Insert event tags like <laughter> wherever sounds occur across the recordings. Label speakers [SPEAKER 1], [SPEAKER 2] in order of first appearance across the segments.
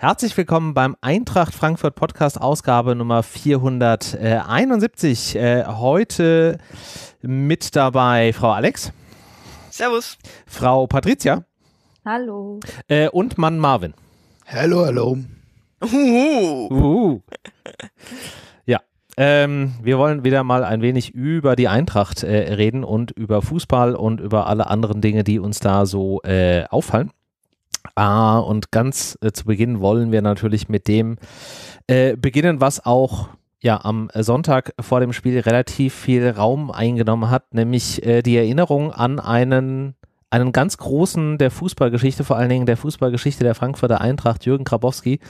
[SPEAKER 1] Herzlich willkommen beim Eintracht Frankfurt Podcast Ausgabe Nummer 471. Äh, heute mit dabei Frau Alex. Servus. Frau Patricia. Hallo. Äh, und Mann Marvin.
[SPEAKER 2] Hello, hello.
[SPEAKER 3] Uhu.
[SPEAKER 1] Uhu. Ja, ähm, wir wollen wieder mal ein wenig über die Eintracht äh, reden und über Fußball und über alle anderen Dinge, die uns da so äh, auffallen. Ah, und ganz äh, zu Beginn wollen wir natürlich mit dem äh, beginnen, was auch ja am Sonntag vor dem Spiel relativ viel Raum eingenommen hat, nämlich äh, die Erinnerung an einen einen ganz großen der Fußballgeschichte, vor allen Dingen der Fußballgeschichte der Frankfurter Eintracht, Jürgen Krabowski,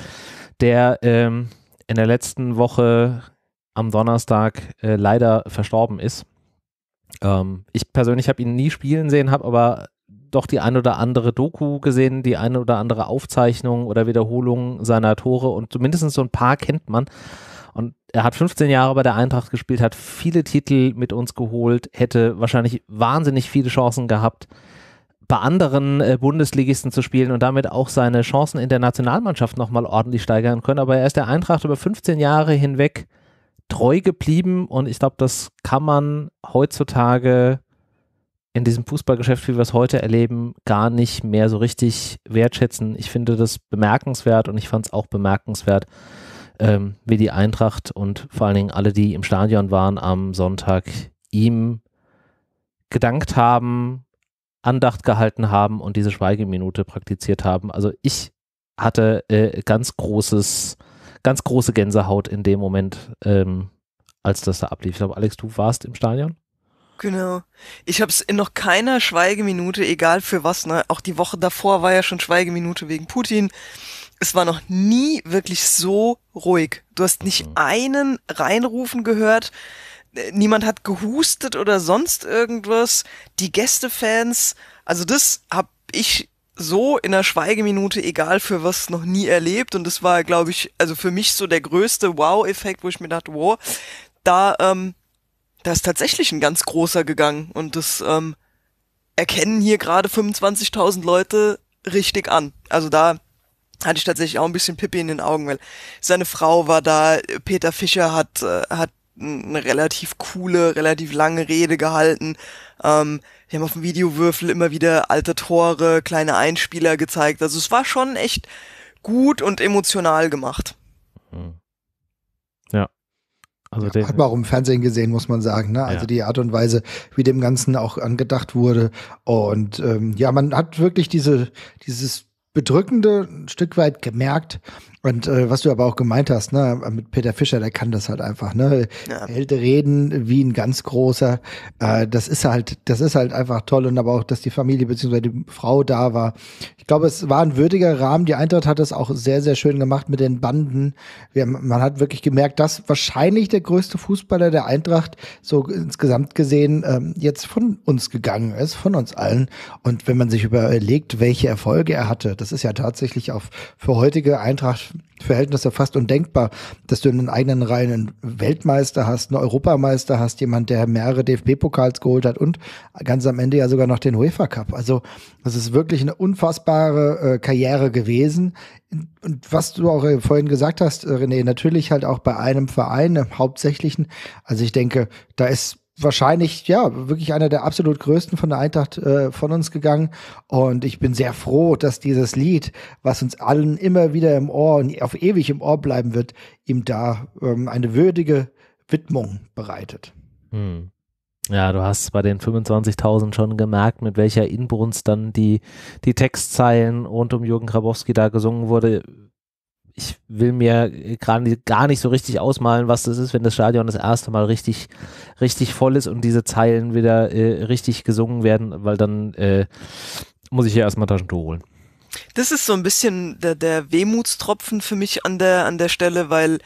[SPEAKER 1] der ähm, in der letzten Woche am Donnerstag äh, leider verstorben ist. Ähm, ich persönlich habe ihn nie spielen sehen, habe aber doch die ein oder andere Doku gesehen, die eine oder andere Aufzeichnung oder Wiederholung seiner Tore und zumindest so ein paar kennt man. Und er hat 15 Jahre bei der Eintracht gespielt, hat viele Titel mit uns geholt, hätte wahrscheinlich wahnsinnig viele Chancen gehabt, bei anderen äh, Bundesligisten zu spielen und damit auch seine Chancen in der Nationalmannschaft nochmal ordentlich steigern können. Aber er ist der Eintracht über 15 Jahre hinweg treu geblieben und ich glaube, das kann man heutzutage in diesem Fußballgeschäft, wie wir es heute erleben, gar nicht mehr so richtig wertschätzen. Ich finde das bemerkenswert und ich fand es auch bemerkenswert, ähm, wie die Eintracht und vor allen Dingen alle, die im Stadion waren am Sonntag, ihm gedankt haben, Andacht gehalten haben und diese Schweigeminute praktiziert haben. Also ich hatte äh, ganz großes, ganz große Gänsehaut in dem Moment, ähm, als das da ablief. Ich glaube, Alex, du warst im Stadion.
[SPEAKER 3] Genau. Ich habe es in noch keiner Schweigeminute, egal für was, ne? auch die Woche davor war ja schon Schweigeminute wegen Putin. Es war noch nie wirklich so ruhig. Du hast nicht mhm. einen reinrufen gehört niemand hat gehustet oder sonst irgendwas. Die Gästefans, also das hab ich so in der Schweigeminute, egal für was, noch nie erlebt. Und das war, glaube ich, also für mich so der größte Wow-Effekt, wo ich mir dachte, wow, da, ähm, da ist tatsächlich ein ganz großer gegangen. Und das ähm, erkennen hier gerade 25.000 Leute richtig an. Also da hatte ich tatsächlich auch ein bisschen Pippi in den Augen, weil seine Frau war da, Peter Fischer hat, äh, hat eine relativ coole, relativ lange Rede gehalten. Ähm, die haben auf dem Videowürfel immer wieder alte Tore, kleine Einspieler gezeigt. Also es war schon echt gut und emotional gemacht.
[SPEAKER 1] Mhm.
[SPEAKER 2] Ja. Also ja, hat man auch im Fernsehen gesehen, muss man sagen. Ne? Also ja. die Art und Weise, wie dem Ganzen auch angedacht wurde. Und ähm, ja, man hat wirklich diese, dieses bedrückende ein Stück weit gemerkt, und äh, was du aber auch gemeint hast, ne, mit Peter Fischer, der kann das halt einfach, ne? Ja. Hält Reden wie ein ganz großer. Äh, das ist halt, das ist halt einfach toll. Und aber auch, dass die Familie bzw. die Frau da war. Ich glaube, es war ein würdiger Rahmen. Die Eintracht hat das auch sehr, sehr schön gemacht mit den Banden. Wir, man hat wirklich gemerkt, dass wahrscheinlich der größte Fußballer der Eintracht, so insgesamt gesehen, ähm, jetzt von uns gegangen ist, von uns allen. Und wenn man sich überlegt, welche Erfolge er hatte, das ist ja tatsächlich auf für heutige Eintracht Verhältnisse fast undenkbar, dass du in den eigenen Reihen einen Weltmeister hast, einen Europameister hast, jemand, der mehrere DFB-Pokals geholt hat und ganz am Ende ja sogar noch den UEFA Cup. Also das ist wirklich eine unfassbare äh, Karriere gewesen. Und was du auch äh, vorhin gesagt hast, äh, René, natürlich halt auch bei einem Verein, im Hauptsächlichen. Also ich denke, da ist wahrscheinlich ja wirklich einer der absolut größten von der Eintracht äh, von uns gegangen und ich bin sehr froh, dass dieses Lied, was uns allen immer wieder im Ohr und auf ewig im Ohr bleiben wird, ihm da ähm, eine würdige Widmung bereitet.
[SPEAKER 1] Hm. Ja, du hast bei den 25.000 schon gemerkt, mit welcher Inbrunst dann die, die Textzeilen rund um Jürgen Krabowski da gesungen wurde ich will mir äh, gerade gar nicht so richtig ausmalen, was das ist, wenn das Stadion das erste Mal richtig, richtig voll ist und diese Zeilen wieder äh, richtig gesungen werden, weil dann äh, muss ich hier erstmal Taschentuch holen.
[SPEAKER 3] Das ist so ein bisschen der, der Wehmutstropfen für mich an der, an der Stelle, weil,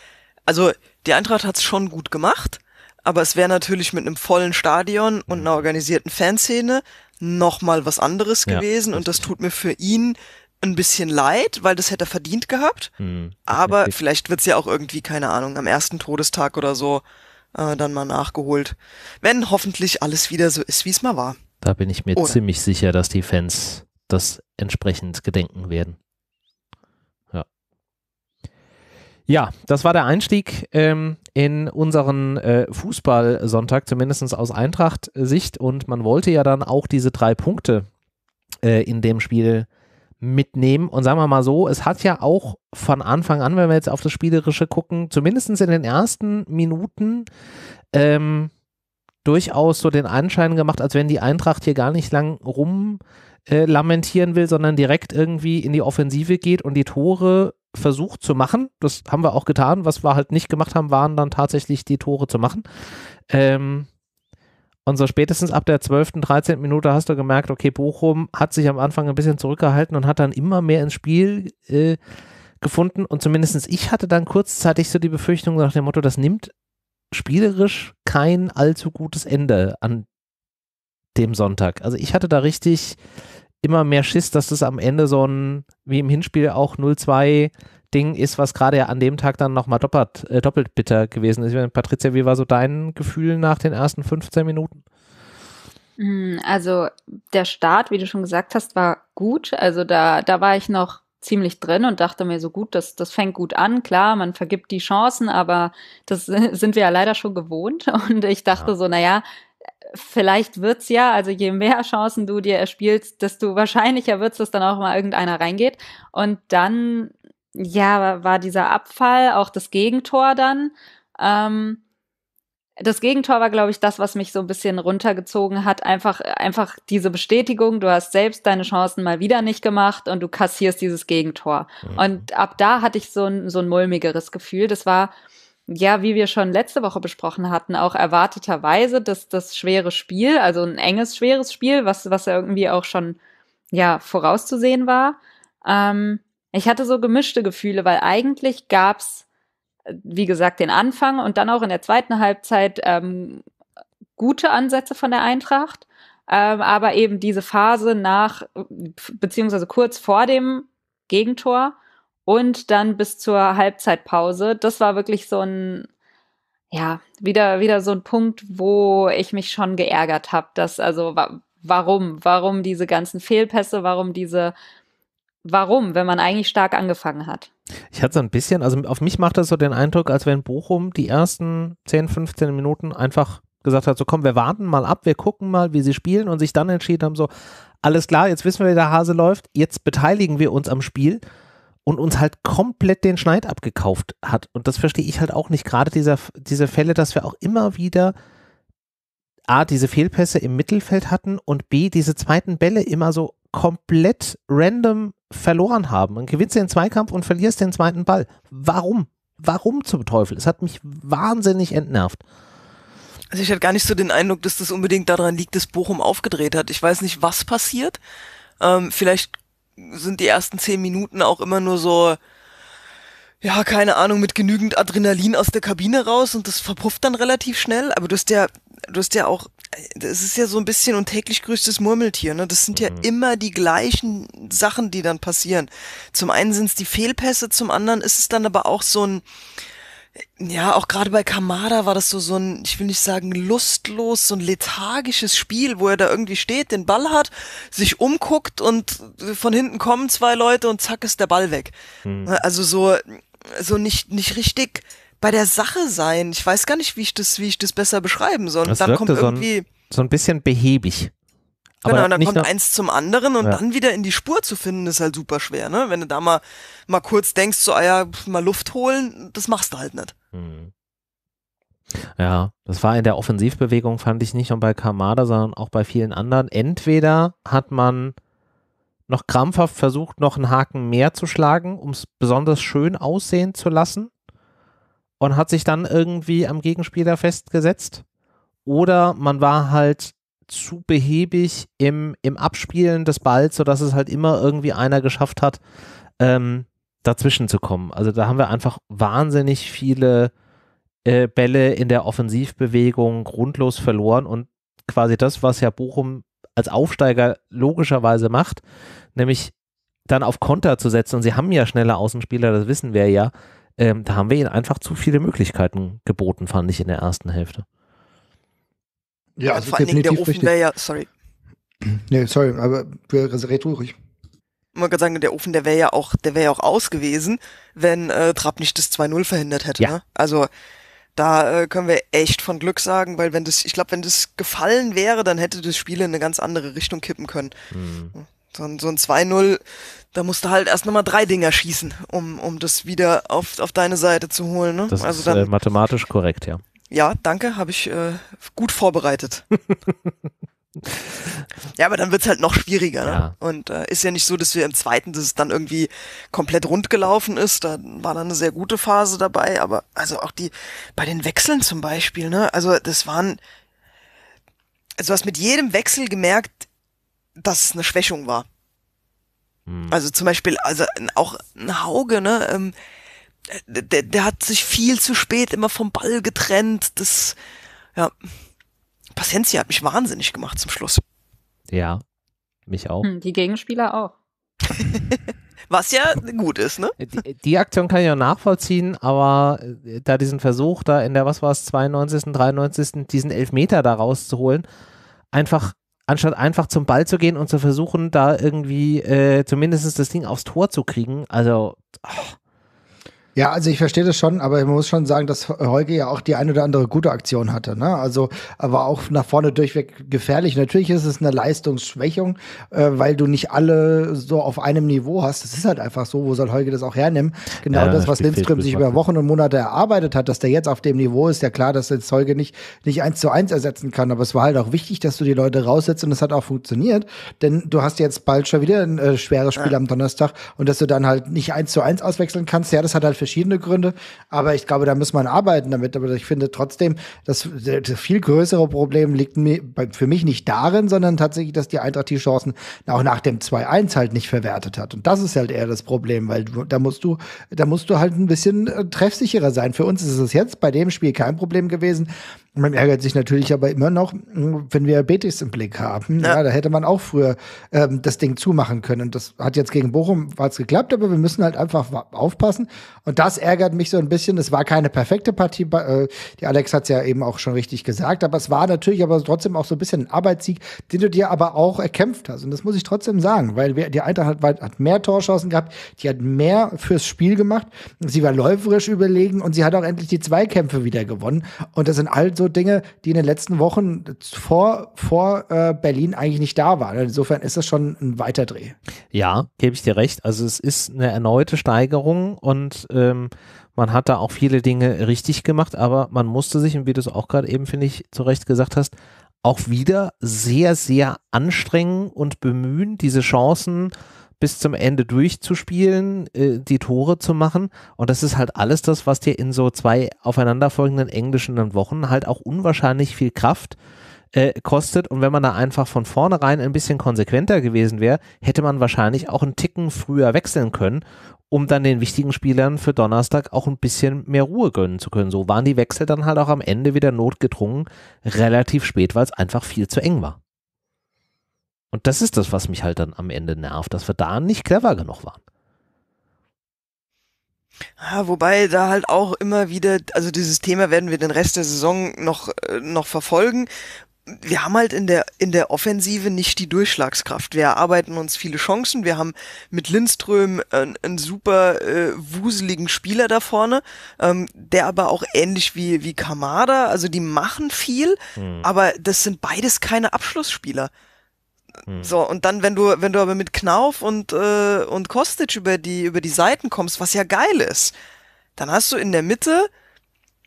[SPEAKER 3] also die Eintracht hat es schon gut gemacht, aber es wäre natürlich mit einem vollen Stadion und mhm. einer organisierten Fanszene nochmal was anderes ja, gewesen und das tut mir für ihn ein bisschen leid, weil das hätte er verdient gehabt. Mhm. Aber vielleicht wird es ja auch irgendwie, keine Ahnung, am ersten Todestag oder so äh, dann mal nachgeholt. Wenn hoffentlich alles wieder so ist, wie es mal war.
[SPEAKER 1] Da bin ich mir oder. ziemlich sicher, dass die Fans das entsprechend gedenken werden. Ja, ja das war der Einstieg ähm, in unseren äh, Fußballsonntag, zumindest aus Eintracht-Sicht. Und man wollte ja dann auch diese drei Punkte äh, in dem Spiel äh, mitnehmen. Und sagen wir mal so, es hat ja auch von Anfang an, wenn wir jetzt auf das Spielerische gucken, zumindest in den ersten Minuten ähm, durchaus so den Anschein gemacht, als wenn die Eintracht hier gar nicht lang rum äh, lamentieren will, sondern direkt irgendwie in die Offensive geht und die Tore versucht zu machen. Das haben wir auch getan. Was wir halt nicht gemacht haben, waren dann tatsächlich die Tore zu machen. Ähm, und so spätestens ab der 12., 13. Minute hast du gemerkt, okay, Bochum hat sich am Anfang ein bisschen zurückgehalten und hat dann immer mehr ins Spiel äh, gefunden. Und zumindest ich hatte dann kurzzeitig so die Befürchtung nach dem Motto, das nimmt spielerisch kein allzu gutes Ende an dem Sonntag. Also ich hatte da richtig immer mehr Schiss, dass das am Ende so ein, wie im Hinspiel auch 0-2 Ding ist, was gerade ja an dem Tag dann nochmal doppelt, äh, doppelt bitter gewesen ist. Meine, Patricia, wie war so dein Gefühl nach den ersten 15 Minuten?
[SPEAKER 4] Hm, also der Start, wie du schon gesagt hast, war gut. Also da, da war ich noch ziemlich drin und dachte mir so gut, das, das fängt gut an. Klar, man vergibt die Chancen, aber das <laughs> sind wir ja leider schon gewohnt. <laughs> Und ich dachte ja. so, naja, vielleicht wird's ja, also je mehr Chancen du dir erspielst, desto wahrscheinlicher wird's, dass dann auch mal irgendeiner reingeht. Und dann ja, war dieser Abfall, auch das Gegentor dann. Ähm, das Gegentor war, glaube ich, das, was mich so ein bisschen runtergezogen hat. Einfach, einfach diese Bestätigung, du hast selbst deine Chancen mal wieder nicht gemacht und du kassierst dieses Gegentor. Mhm. Und ab da hatte ich so ein, so ein mulmigeres Gefühl. Das war, ja, wie wir schon letzte Woche besprochen hatten, auch erwarteterweise das, das schwere Spiel, also ein enges, schweres Spiel, was, was irgendwie auch schon, ja, vorauszusehen war. Ähm, ich hatte so gemischte Gefühle, weil eigentlich gab es, äh, wie gesagt, den Anfang und dann auch in der zweiten Halbzeit ähm, gute Ansätze von der Eintracht. Ähm, aber eben diese Phase nach, beziehungsweise kurz vor dem Gegentor und dann bis zur Halbzeitpause, das war wirklich so ein, ja, wieder, wieder so ein Punkt, wo ich mich schon geärgert habe, dass also warum, warum diese ganzen Fehlpässe, warum diese warum, wenn man eigentlich stark angefangen hat.
[SPEAKER 1] Ich hatte so ein bisschen, also auf mich macht das so den Eindruck, als wenn Bochum die ersten 10, 15 Minuten einfach gesagt hat, so komm, wir warten mal ab, wir gucken mal, wie sie spielen und sich dann entschieden haben, so alles klar, jetzt wissen wir, wie der Hase läuft, jetzt beteiligen wir uns am Spiel und uns halt komplett den Schneid abgekauft hat. Und das verstehe ich halt auch nicht, gerade dieser, diese Fälle, dass wir auch immer wieder A, diese Fehlpässe im Mittelfeld hatten und B, diese zweiten Bälle immer so komplett random verloren haben. Und gewinnst den Zweikampf und verlierst den zweiten Ball. Warum? Warum zum Teufel? Es hat mich wahnsinnig entnervt.
[SPEAKER 3] Also ich hatte gar nicht so den Eindruck, dass das unbedingt daran liegt, dass Bochum aufgedreht hat. Ich weiß nicht, was passiert. Ähm, vielleicht sind die ersten zehn Minuten auch immer nur so, ja, keine Ahnung, mit genügend Adrenalin aus der Kabine raus und das verpufft dann relativ schnell. Aber du hast ja, du hast ja auch das ist ja so ein bisschen und täglich grüßt das Murmeltier, ne? Das sind mhm. ja immer die gleichen Sachen, die dann passieren. Zum einen sind es die Fehlpässe, zum anderen ist es dann aber auch so ein, ja, auch gerade bei Kamada war das so, so ein, ich will nicht sagen lustlos, so ein lethargisches Spiel, wo er da irgendwie steht, den Ball hat, sich umguckt und von hinten kommen zwei Leute und zack ist der Ball weg. Mhm. Also so, so nicht, nicht richtig, bei der Sache sein. Ich weiß gar nicht, wie ich das, wie ich das besser beschreiben soll. Und das dann kommt irgendwie so ein,
[SPEAKER 1] so ein bisschen behäbig.
[SPEAKER 3] Genau, aber genau, dann kommt eins zum anderen und ja. dann wieder in die Spur zu finden, ist halt super schwer, ne? Wenn du da mal, mal kurz denkst, so, ah ja, mal Luft holen, das machst du halt nicht.
[SPEAKER 1] Hm. Ja, das war in der Offensivbewegung, fand ich nicht nur bei Kamada, sondern auch bei vielen anderen. Entweder hat man noch krampfhaft versucht, noch einen Haken mehr zu schlagen, um es besonders schön aussehen zu lassen und hat sich dann irgendwie am Gegenspieler festgesetzt. Oder man war halt zu behäbig im, im Abspielen des Balls, sodass es halt immer irgendwie einer geschafft hat, ähm, dazwischen zu kommen. Also da haben wir einfach wahnsinnig viele äh, Bälle in der Offensivbewegung grundlos verloren und quasi das, was ja Bochum als Aufsteiger logischerweise macht, nämlich dann auf Konter zu setzen. Und sie haben ja schnelle Außenspieler, das wissen wir ja ähm, da haben wir ihnen einfach zu viele Möglichkeiten
[SPEAKER 2] geboten, fand ich in der ersten Hälfte.
[SPEAKER 3] Ja, ja also vor allen Dingen der Ofen wäre ja, sorry.
[SPEAKER 2] Nee, sorry, aber wir reden ruhig.
[SPEAKER 3] Man kann sagen, der Ofen, der wäre ja auch, der wäre ja auch aus gewesen, wenn äh, Trapp nicht das 2-0 verhindert hätte. Ja. Ne? Also da äh, können wir echt von Glück sagen, weil wenn das, ich glaube, wenn das gefallen wäre, dann hätte das Spiel in eine ganz andere Richtung kippen können. Mhm. Hm so ein, so ein 2-0, da musst du halt erst nochmal drei Dinger schießen, um, um das wieder auf, auf deine Seite zu holen. Ne? Das also ist dann, äh,
[SPEAKER 1] mathematisch korrekt, ja.
[SPEAKER 3] Ja, danke, habe ich äh, gut vorbereitet. <laughs> ja, aber dann wird's halt noch schwieriger. Ne? Ja. Und äh, ist ja nicht so, dass wir im zweiten, dass es dann irgendwie komplett rund gelaufen ist. Da war dann eine sehr gute Phase dabei, aber also auch die bei den Wechseln zum Beispiel, ne? Also das waren, also du hast mit jedem Wechsel gemerkt, dass es eine Schwächung war. Mhm. Also zum Beispiel, also auch ein Hauge, ne? Ähm, der, der hat sich viel zu spät immer vom Ball getrennt. Das, ja. Paciencia hat mich wahnsinnig gemacht zum Schluss.
[SPEAKER 1] Ja, mich auch.
[SPEAKER 4] Hm, die Gegenspieler auch. <laughs> Was ja
[SPEAKER 3] gut ist, ne? Die,
[SPEAKER 1] die, Aktion kann ich auch nachvollziehen, aber äh, da diesen Versuch da in der, was war es, 92., 93., diesen Elfmeter da rauszuholen, einfach anstatt einfach zum Ball zu gehen und zu versuchen, da irgendwie äh, zumindest das Ding aufs Tor zu kriegen.
[SPEAKER 2] Also, oh, ja, also ich verstehe das schon, aber man muss schon sagen, dass Holger ja auch die ein oder andere gute Aktion hatte. Ne? Also aber auch nach vorne durchweg gefährlich. Natürlich ist es eine Leistungsschwächung, äh, weil du nicht alle so auf einem Niveau hast. Das ist halt einfach so, wo soll Holger das auch hernehmen? Genau ja, das, was Lindström sich über Wochen und Monate erarbeitet hat, dass der jetzt auf dem Niveau ist, ja klar, dass jetzt Holger nicht, nicht eins zu eins ersetzen kann. Aber es war halt auch wichtig, dass du die Leute raussetzt und es hat auch funktioniert. Denn du hast jetzt bald schon wieder ein äh, schweres Spiel am Donnerstag und dass du dann halt nicht eins zu eins auswechseln kannst, ja, das hat halt verschiedene Gründe, aber ich glaube, da muss man arbeiten damit. Aber ich finde trotzdem, das, das viel größere Problem liegt für mich nicht darin, sondern tatsächlich, dass die Eintracht die Chancen auch nach dem 2-1 halt nicht verwertet hat. Und das ist halt eher das Problem, weil da musst du, da musst du halt ein bisschen äh, treffsicherer sein. Für uns ist es jetzt bei dem Spiel kein Problem gewesen. Man ärgert sich natürlich aber immer noch, hm, wenn wir Betis im Blick haben. Ja. ja da hätte man auch früher ähm, das Ding zumachen können. Und das hat jetzt gegen Bochum war geklappt, aber wir müssen halt einfach aufpassen. Und das ärgert mich so ein bisschen. Es war keine perfekte Partie. Äh, die Alex hat es ja eben auch schon richtig gesagt. Aber es war natürlich aber trotzdem auch so ein bisschen ein Arbeitssieg, den du dir aber auch erkämpft hast. Und das muss ich trotzdem sagen, weil wir, die Eintracht hat, hat mehr Torchancen gehabt. Die hat mehr fürs Spiel gemacht. Sie war läuferisch überlegen und sie hat auch endlich die Zweikämpfe wieder gewonnen. Und das sind all so so Dinge, die in den letzten Wochen vor, vor äh, Berlin eigentlich nicht da waren. Insofern ist das schon ein weiter Dreh.
[SPEAKER 1] Ja, gebe ich dir recht. Also es ist eine erneute Steigerung und ähm, man hat da auch viele Dinge richtig gemacht, aber man musste sich, und wie du es auch gerade eben, finde ich, zu Recht gesagt hast, auch wieder sehr, sehr anstrengen und bemühen, diese Chancen äh, bis zum Ende durchzuspielen, äh, die Tore zu machen. Und das ist halt alles das, was dir in so zwei aufeinanderfolgenden englischen Wochen halt auch unwahrscheinlich viel Kraft äh, kostet. Und wenn man da einfach von vornherein ein bisschen konsequenter gewesen wäre, hätte man wahrscheinlich auch einen Ticken früher wechseln können, um dann den wichtigen Spielern für Donnerstag auch ein bisschen mehr Ruhe gönnen zu können. So waren die Wechsel dann halt auch am Ende wieder notgedrungen, relativ spät, weil es einfach viel zu eng war. Und das ist das, was mich halt dann am Ende nervt, dass wir da nicht clever genug waren.
[SPEAKER 3] Ja, ah, wobei da halt auch immer wieder, also dieses Thema werden wir den Rest der Saison noch, äh, noch verfolgen. Wir haben halt in der, in der Offensive nicht die Durchschlagskraft. Wir erarbeiten uns viele Chancen. Wir haben mit Lindström einen, einen super äh, wuseligen Spieler da vorne, ähm, der aber auch ähnlich wie, wie Kamada, also die machen viel, mhm. aber das sind beides keine Abschlussspieler. Hm. So, und dann, wenn du, wenn du aber mit Knauf und, äh, und Kostic über die, über die Seiten kommst, was ja geil ist, dann hast du in der Mitte,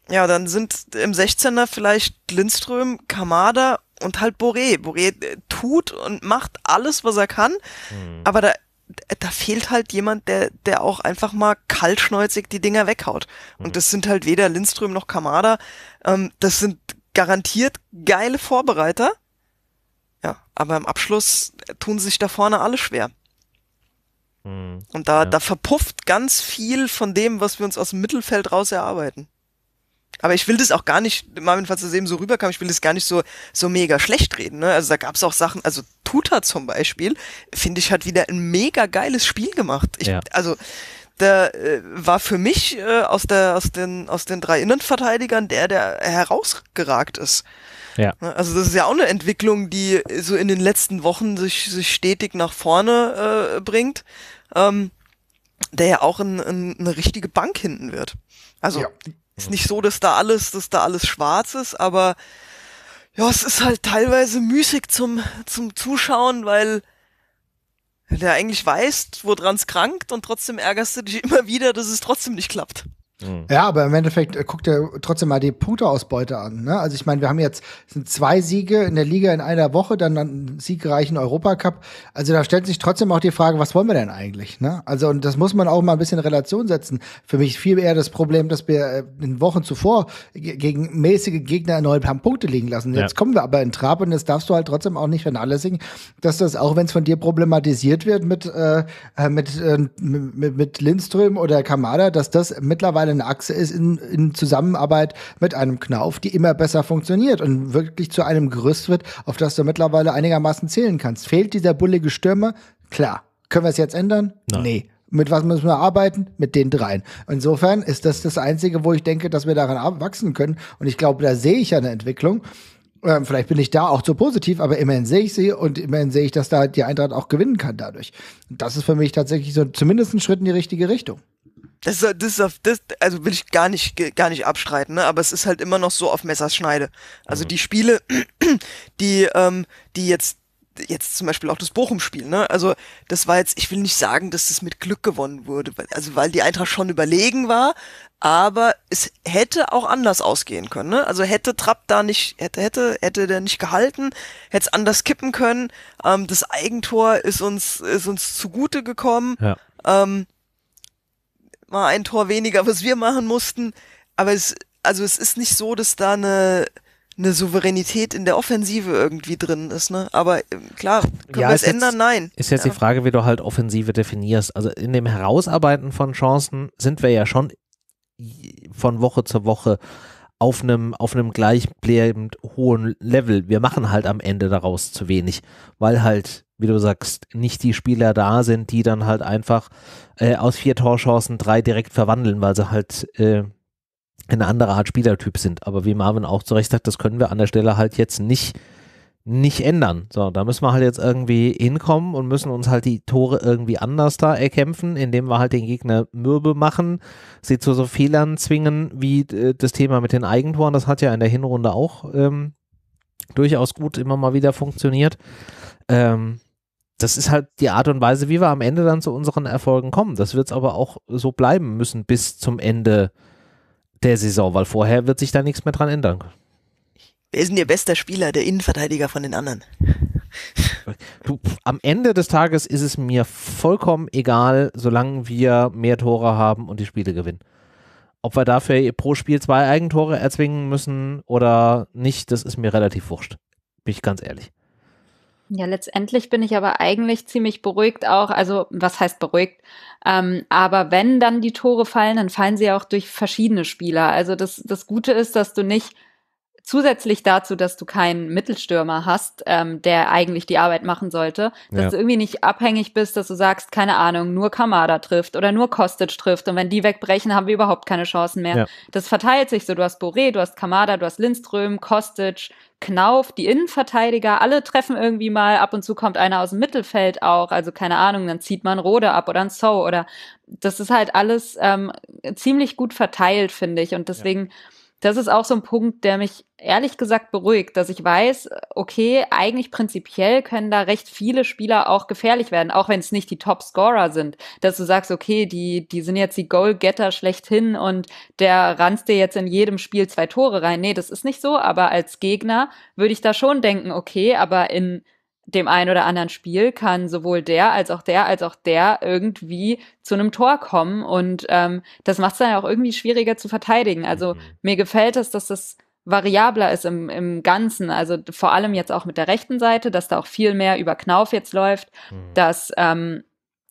[SPEAKER 3] ja, dann sind im 16er vielleicht Lindström, Kamada und halt Boré. Boré äh, tut und macht alles, was er kann, hm. aber da, da fehlt halt jemand, der, der auch einfach mal kaltschneuzig die Dinger weghaut. Und hm. das sind halt weder Lindström noch Kamada. Ähm, das sind garantiert geile Vorbereiter. Ja, aber im Abschluss äh, tun sich da vorne alle schwer. Hm, Und da, ja. da verpufft ganz viel von dem, was wir uns aus dem Mittelfeld raus erarbeiten. Aber ich will das auch gar nicht, Marvin, falls das eben so rüberkam, ich will das gar nicht so, so mega schlecht reden. Ne? Also da gab es auch Sachen, also Tuta zum Beispiel, finde ich, hat wieder ein mega geiles Spiel gemacht. Ich, ja. Also da äh, war für mich äh, aus, der, aus, den, aus den drei Innenverteidigern der, der herausgeragt ist. Ja. Ne, also das ist ja auch eine Entwicklung, die so in den letzten Wochen sich, sich stetig nach vorne äh, bringt, ähm, der ja auch in, in eine richtige Bank hinten wird. Also ja. ist nicht so, dass da alles, dass da alles schwarz ist, aber ja, es ist halt teilweise müßig zum, zum Zuschauen, weil der eigentlich weißt, woran es krankt und trotzdem ärgerst du dich <laughs> immer wieder, dass es trotzdem nicht klappt.
[SPEAKER 2] Mhm. Ja, aber im Endeffekt äh, guckt er trotzdem mal die Punkteausbeute an. Ne? Also ich meine, wir haben jetzt sind zwei Siege in der Liga in einer Woche, dann einen siegreichen Europacup. Also da stellt sich trotzdem auch die Frage, was wollen wir denn eigentlich? Ne? Also und das muss man auch mal ein bisschen in Relation setzen. Für mich viel eher das Problem, dass wir äh, in Wochen zuvor gegen mäßige Gegner erneut haben Punkte liegen lassen. Jetzt ja. kommen wir aber in Trab und das darfst du halt trotzdem auch nicht vernachlässigen, dass das auch wenn es von dir problematisiert wird mit äh, äh, mit, äh, mit mit Lindström oder Kamada, dass das mittlerweile eine Achse ist in, in Zusammenarbeit mit einem Knauf, die immer besser funktioniert und wirklich zu einem Gerüst wird, auf das du mittlerweile einigermaßen zählen kannst. Fehlt dieser bullige Stürmer? Klar. Können wir es jetzt ändern? Nein. Nee mit was müssen wir arbeiten? Mit den dreien. Insofern ist das das Einzige, wo ich denke, dass wir daran wachsen können. Und ich glaube, da sehe ich ja eine Entwicklung. Ähm, vielleicht bin ich da auch zu positiv, aber immerhin sehe ich sie und immerhin sehe ich, dass da die Eintracht auch gewinnen kann dadurch. das ist für mich tatsächlich so zumindest ein Schritt in die
[SPEAKER 3] richtige Richtung. Das ist, das ist auf, das, also will ich gar nicht, gar nicht abstreiten, ne? aber es ist halt immer noch so auf Messerschneide. Also mhm. die Spiele, <clears throat> die, ähm, die jetzt, jetzt zum Beispiel auch das Bochum-Spiel, ne? Also das war jetzt, ich will nicht sagen, dass das mit Glück gewonnen wurde, weil, also weil die Eintracht schon überlegen war, aber es hätte auch anders ausgehen können, ne? Also hätte Trapp da nicht, hätte, hätte, hätte der nicht gehalten, hätte es anders kippen können. Ähm, das Eigentor ist uns, ist uns zugute gekommen. Ja. Ähm, mal ein Tor weniger, was wir machen mussten. Aber es, also es ist nicht so, dass da eine, eine Souveränität in der Offensive irgendwie drin ist, ne? Aber ähm, klar, können ja, wir es ändern? Jetzt, Nein. Ist jetzt ja. die
[SPEAKER 1] Frage, wie du halt Offensive definierst. Also in dem Herausarbeiten von Chancen sind wir ja schon von Woche zu Woche auf einem, auf einem gleichbleibend hohen Level. Wir machen halt am Ende daraus zu wenig, weil halt wie du sagst, nicht die Spieler da sind, die dann halt einfach äh, aus vier Torchancen drei direkt verwandeln, weil sie halt äh, eine andere Art Spielertyp sind. Aber wie Marvin auch zu Recht sagt, das können wir an der Stelle halt jetzt nicht, nicht ändern. So, da müssen wir halt jetzt irgendwie hinkommen und müssen uns halt die Tore irgendwie anders da erkämpfen, indem wir halt den Gegner mürbe machen, sie zu so Fehlern zwingen, wie äh, das Thema mit den Eigentoren. Das hat ja in der Hinrunde auch ähm, durchaus gut immer mal wieder funktioniert. Ähm, das ist halt die Art und Weise, wie wir am Ende dann zu unseren Erfolgen kommen. Das wird es aber auch so bleiben müssen bis zum Ende der Saison, weil vorher wird sich da nichts mehr dran ändern.
[SPEAKER 3] Wer ist denn Ihr bester Spieler, der Innenverteidiger von den anderen?
[SPEAKER 1] Du, am Ende des Tages ist es mir vollkommen egal, solange wir mehr Tore haben und die Spiele gewinnen. Ob wir dafür pro Spiel zwei Eigentore erzwingen müssen oder nicht, das ist mir relativ wurscht. Bin ich ganz ehrlich.
[SPEAKER 4] Ja, letztendlich bin ich aber eigentlich ziemlich beruhigt auch. Also, was heißt beruhigt? Ähm, aber wenn dann die Tore fallen, dann fallen sie auch durch verschiedene Spieler. Also, das, das Gute ist, dass du nicht Zusätzlich dazu, dass du keinen Mittelstürmer hast, ähm, der eigentlich die Arbeit machen sollte, dass ja. du irgendwie nicht abhängig bist, dass du sagst, keine Ahnung, nur Kamada trifft oder nur Kostic trifft und wenn die wegbrechen, haben wir überhaupt keine Chancen mehr. Ja. Das verteilt sich so. Du hast Boré, du hast Kamada, du hast Lindström, Kostic, Knauf, die Innenverteidiger, alle treffen irgendwie mal. Ab und zu kommt einer aus dem Mittelfeld auch. Also keine Ahnung, dann zieht man Rode ab oder ein So oder das ist halt alles ähm, ziemlich gut verteilt, finde ich. Und deswegen ja das ist auch so ein Punkt, der mich ehrlich gesagt beruhigt, dass ich weiß, okay, eigentlich prinzipiell können da recht viele Spieler auch gefährlich werden, auch wenn es nicht die Top-Scorer sind. Dass du sagst, okay, die, die sind jetzt die Goal-Getter schlechthin und der ranzt dir jetzt in jedem Spiel zwei Tore rein. Nee, das ist nicht so, aber als Gegner würde ich da schon denken, okay, aber in dem einen oder anderen Spiel kann sowohl der als auch der als auch der irgendwie zu einem Tor kommen. Und ähm, das macht es dann auch irgendwie schwieriger zu verteidigen. Also mhm. mir gefällt es, dass das variabler ist im, im Ganzen. Also vor allem jetzt auch mit der rechten Seite, dass da auch viel mehr über Knauf jetzt läuft, mhm. dass ähm,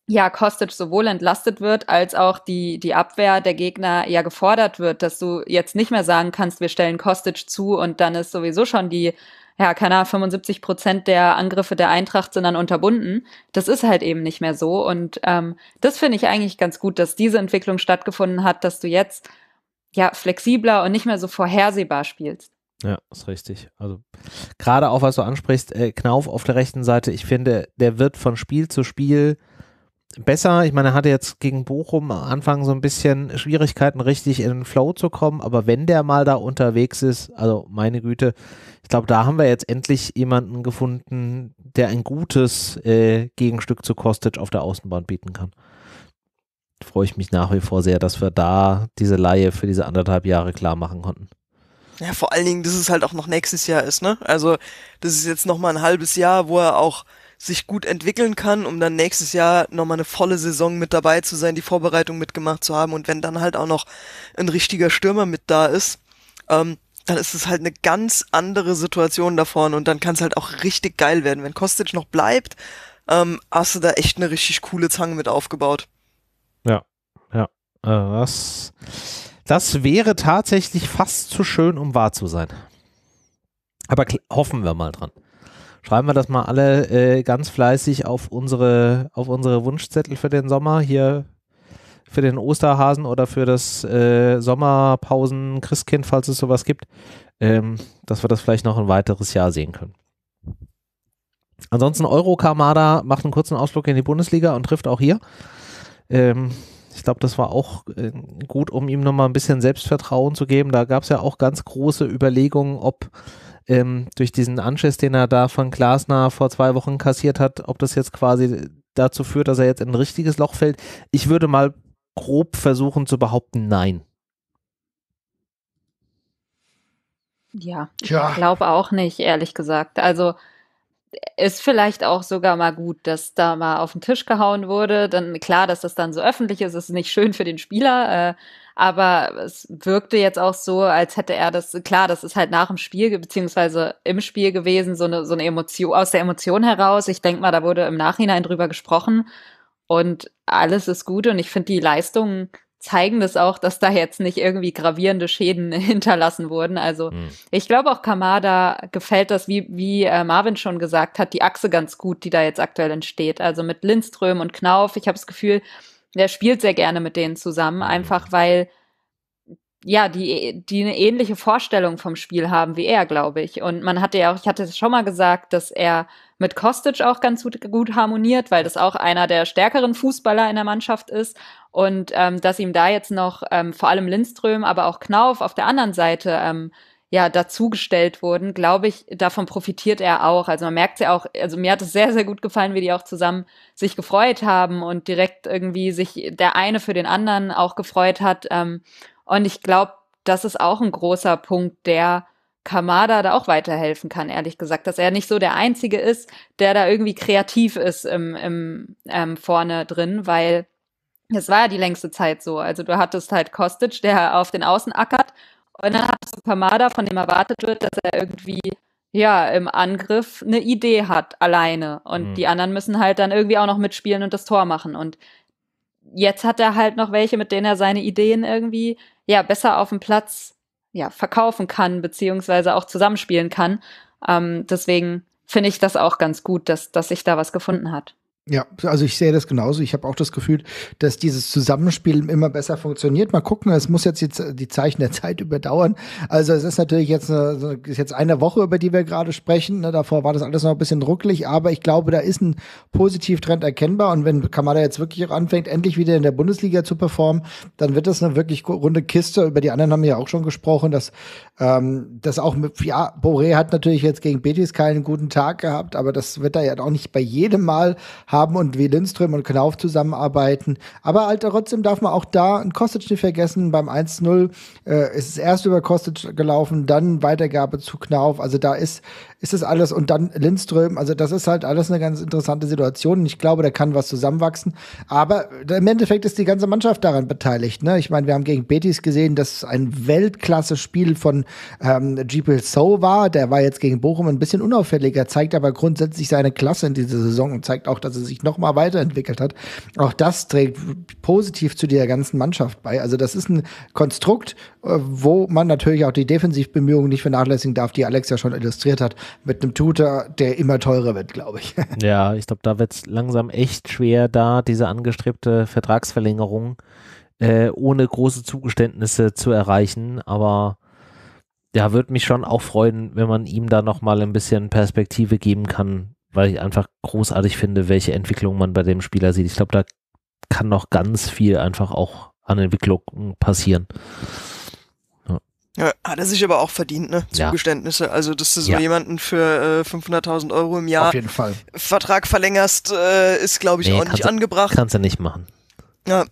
[SPEAKER 4] ja, Kostic sowohl entlastet wird, als auch die, die Abwehr der Gegner ja gefordert wird, dass du jetzt nicht mehr sagen kannst, wir stellen Kostic zu und dann ist sowieso schon die ja, keine Ahnung, 75 Prozent der Angriffe der Eintracht sind dann unterbunden. Das ist halt eben nicht mehr so. Und ähm, das finde ich eigentlich ganz gut, dass diese Entwicklung stattgefunden hat, dass du jetzt ja flexibler und nicht mehr so vorhersehbar spielst.
[SPEAKER 1] Ja, ist richtig. Also gerade auch, was du ansprichst, äh, Knauf auf der rechten Seite, ich finde, der wird von Spiel zu Spiel besser. Ich meine, er hatte jetzt gegen Bochum am Anfang so ein bisschen Schwierigkeiten, richtig in den Flow zu kommen. Aber wenn der mal da unterwegs ist, also meine Güte, ich glaube, da haben wir jetzt endlich jemanden gefunden, der ein gutes äh, Gegenstück zu Kostic auf der Außenbahn bieten kann. Freue ich mich nach wie vor sehr, dass wir da diese Laie für diese anderthalb Jahre klar machen konnten.
[SPEAKER 3] Ja, vor allen Dingen, dass es halt auch noch nächstes Jahr ist, ne? Also, das ist jetzt nochmal ein halbes Jahr, wo er auch sich gut entwickeln kann, um dann nächstes Jahr nochmal eine volle Saison mit dabei zu sein, die Vorbereitung mitgemacht zu haben und wenn dann halt auch noch ein richtiger Stürmer mit da ist, ähm, dann ist es halt eine ganz andere Situation da vorne und dann kann es halt auch richtig geil werden. Wenn Kostic noch bleibt, ähm, hast du da echt eine richtig coole Zange mit aufgebaut.
[SPEAKER 2] Ja,
[SPEAKER 1] ja. Äh, das, das wäre tatsächlich fast zu schön, um wahr zu sein. Aber hoffen wir mal dran. Schreiben wir das mal alle äh, ganz fleißig auf unsere, auf unsere Wunschzettel für den Sommer hier für den Osterhasen oder für das äh, Sommerpausen-Christkind, falls es sowas gibt, ähm, dass wir das vielleicht noch ein weiteres Jahr sehen können. Ansonsten Euro Kamada macht einen kurzen Ausflug in die Bundesliga und trifft auch hier. Ähm, ich glaube, das war auch äh, gut, um ihm nochmal ein bisschen Selbstvertrauen zu geben. Da gab es ja auch ganz große Überlegungen, ob ähm, durch diesen Anschiss, den er da von Glasner vor zwei Wochen kassiert hat, ob das jetzt quasi dazu führt, dass er jetzt in ein richtiges Loch fällt. Ich würde mal grob versuchen zu behaupten, nein.
[SPEAKER 4] Ja, ich glaube auch nicht, ehrlich gesagt. Also ist vielleicht auch sogar mal gut, dass da mal auf den Tisch gehauen wurde. Dann klar, dass das dann so öffentlich ist, ist nicht schön für den Spieler. Äh, aber es wirkte jetzt auch so, als hätte er das, klar, das ist halt nach dem Spiel, beziehungsweise im Spiel gewesen, so eine, so eine Emotion, aus der Emotion heraus. Ich denke mal, da wurde im Nachhinein drüber gesprochen und alles ist gut und ich finde die Leistungen zeigen das auch, dass da jetzt nicht irgendwie gravierende Schäden <laughs> hinterlassen wurden. Also mhm. ich glaube auch Kamada gefällt das, wie, wie äh, Marvin schon gesagt hat, die Achse ganz gut, die da jetzt aktuell entsteht. Also mit Lindström und Knauf, ich habe das Gefühl, der spielt sehr gerne mit denen zusammen, mhm. einfach weil ja, die, die eine ähnliche Vorstellung vom Spiel haben wie er, glaube ich. Und man hatte ja auch, ich hatte schon mal gesagt, dass er mit Kostic auch ganz gut, gut harmoniert, weil das auch einer der stärkeren Fußballer in der Mannschaft ist. Und ähm, dass ihm da jetzt noch ähm, vor allem Lindström, aber auch Knauf auf der anderen Seite ähm, ja dazugestellt wurden, glaube ich, davon profitiert er auch. Also man merkt es ja auch, also mir hat es sehr, sehr gut gefallen, wie die auch zusammen sich gefreut haben und direkt irgendwie sich der eine für den anderen auch gefreut hat. Ähm, und ich glaube, das ist auch ein großer Punkt, der Kamada da auch weiterhelfen kann, ehrlich gesagt, dass er nicht so der Einzige ist, der da irgendwie kreativ ist im, im ähm, vorne drin, weil es war ja die längste Zeit so. Also du hattest halt Kostic, der auf den Außen ackert und dann hat Supermada, von dem erwartet wird, dass er irgendwie ja, im Angriff eine Idee hat alleine. Und mhm. die anderen müssen halt dann irgendwie auch noch mitspielen und das Tor machen. Und jetzt hat er halt noch welche, mit denen er seine Ideen irgendwie, ja, besser auf dem Platz, ja, verkaufen kann, beziehungsweise auch zusammenspielen kann. Ähm, deswegen finde ich das auch ganz gut, dass, dass sich da was gefunden hat.
[SPEAKER 2] Ja, also ich sehe das genauso. Ich habe auch das Gefühl, dass dieses Zusammenspiel immer besser funktioniert. Mal gucken, es muss jetzt, äh, die Zeichen der Zeit <laughs> überdauern. Also es ist natürlich jetzt eine, ist jetzt eine Woche, über die wir gerade sprechen. Ne? Davor war das alles noch ein bisschen ruckelig, aber ich glaube, da ist ein Positivtrend erkennbar. Und wenn Kamada jetzt wirklich auch anfängt, endlich wieder in der Bundesliga zu performen, dann wird das eine wirklich runde Kiste. Über die anderen haben wir ja auch schon gesprochen, dass ähm, das auch mit, ja, Boré hat natürlich jetzt gegen Betis keinen guten Tag gehabt, aber das wird er ja auch nicht bei jedem Mal haben haben und wie Lindström und Knauf zusammenarbeiten. Aber halt trotzdem darf man auch da einen Kostic nicht vergessen. Beim 1-0 äh, ist es erst über Kostic gelaufen, dann Weitergabe zu Knauf. Also da ist ist das alles und dann Lindström, also das ist halt alles eine ganz interessante Situation ich glaube, da kann was zusammenwachsen, aber im Endeffekt ist die ganze Mannschaft daran beteiligt, ne? Ich meine, wir haben gegen Betis gesehen, dass ein Weltklasse-Spiel von ähm, Jeepel So war, der war jetzt gegen Bochum ein bisschen unauffälliger, zeigt aber grundsätzlich seine Klasse in dieser Saison und zeigt auch, dass er sich nochmal weiterentwickelt hat. Auch das trägt positiv zu der ganzen Mannschaft bei. Also das ist ein Konstrukt, äh, wo man natürlich auch die Defensivbemühungen nicht vernachlässigen darf, die Alex ja schon illustriert hat mit einem Tutor, der immer teurer wird, glaube ich.
[SPEAKER 1] <laughs> Ja, ich glaube, da wird es langsam echt schwer, da diese angestrebte Vertragsverlängerung äh, ohne große Zugeständnisse zu erreichen. Aber ja, würde mich schon auch freuen, wenn man ihm da nochmal ein bisschen Perspektive geben kann, weil ich einfach großartig finde, welche Entwicklung man bei dem Spieler sieht. Ich glaube, da kann noch ganz viel einfach auch an Entwicklung passieren.
[SPEAKER 3] Ja, hat er sich aber auch verdient, ne? Zugeständnisse. Ja. Also, dass du so ja. jemanden für äh, 500.000 Euro im Jahr Vertrag verlängerst, äh, ist, glaube ich, nee, auch nicht du, angebracht.
[SPEAKER 2] Kannst du nicht machen. Ja.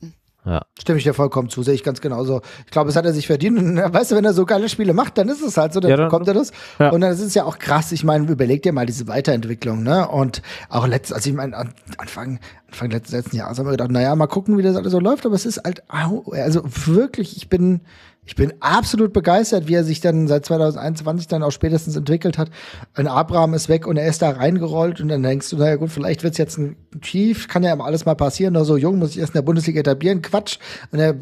[SPEAKER 2] Ja. Stimme ich dir vollkommen zu, sehe ich ganz genauso. Ich glaube, es hat er sich verdient. Und äh, weißt du, wenn er so geile Spiele macht, dann ist es halt so, dann ja, dann, bekommt er das. Ja. Und dann ist es ja auch krass. Ich meine, überleg dir mal diese Weiterentwicklung, ne? Und auch letztes, also ich meine, Anfang, Anfang letzten Jahres haben wir gedacht, naja, mal gucken, wie das alles so läuft. Aber es ist halt, also wirklich, ich bin, ich bin absolut begeistert, wie er sich dann seit 2021 dann auch spätestens entwickelt hat. Ein Abraham ist weg und er ist da reingerollt und dann denkst du, naja gut, vielleicht wird's jetzt ein Chief, kann ja immer alles mal passieren, nur so jung muss ich erst in der Bundesliga etablieren. Quatsch. Und er äh,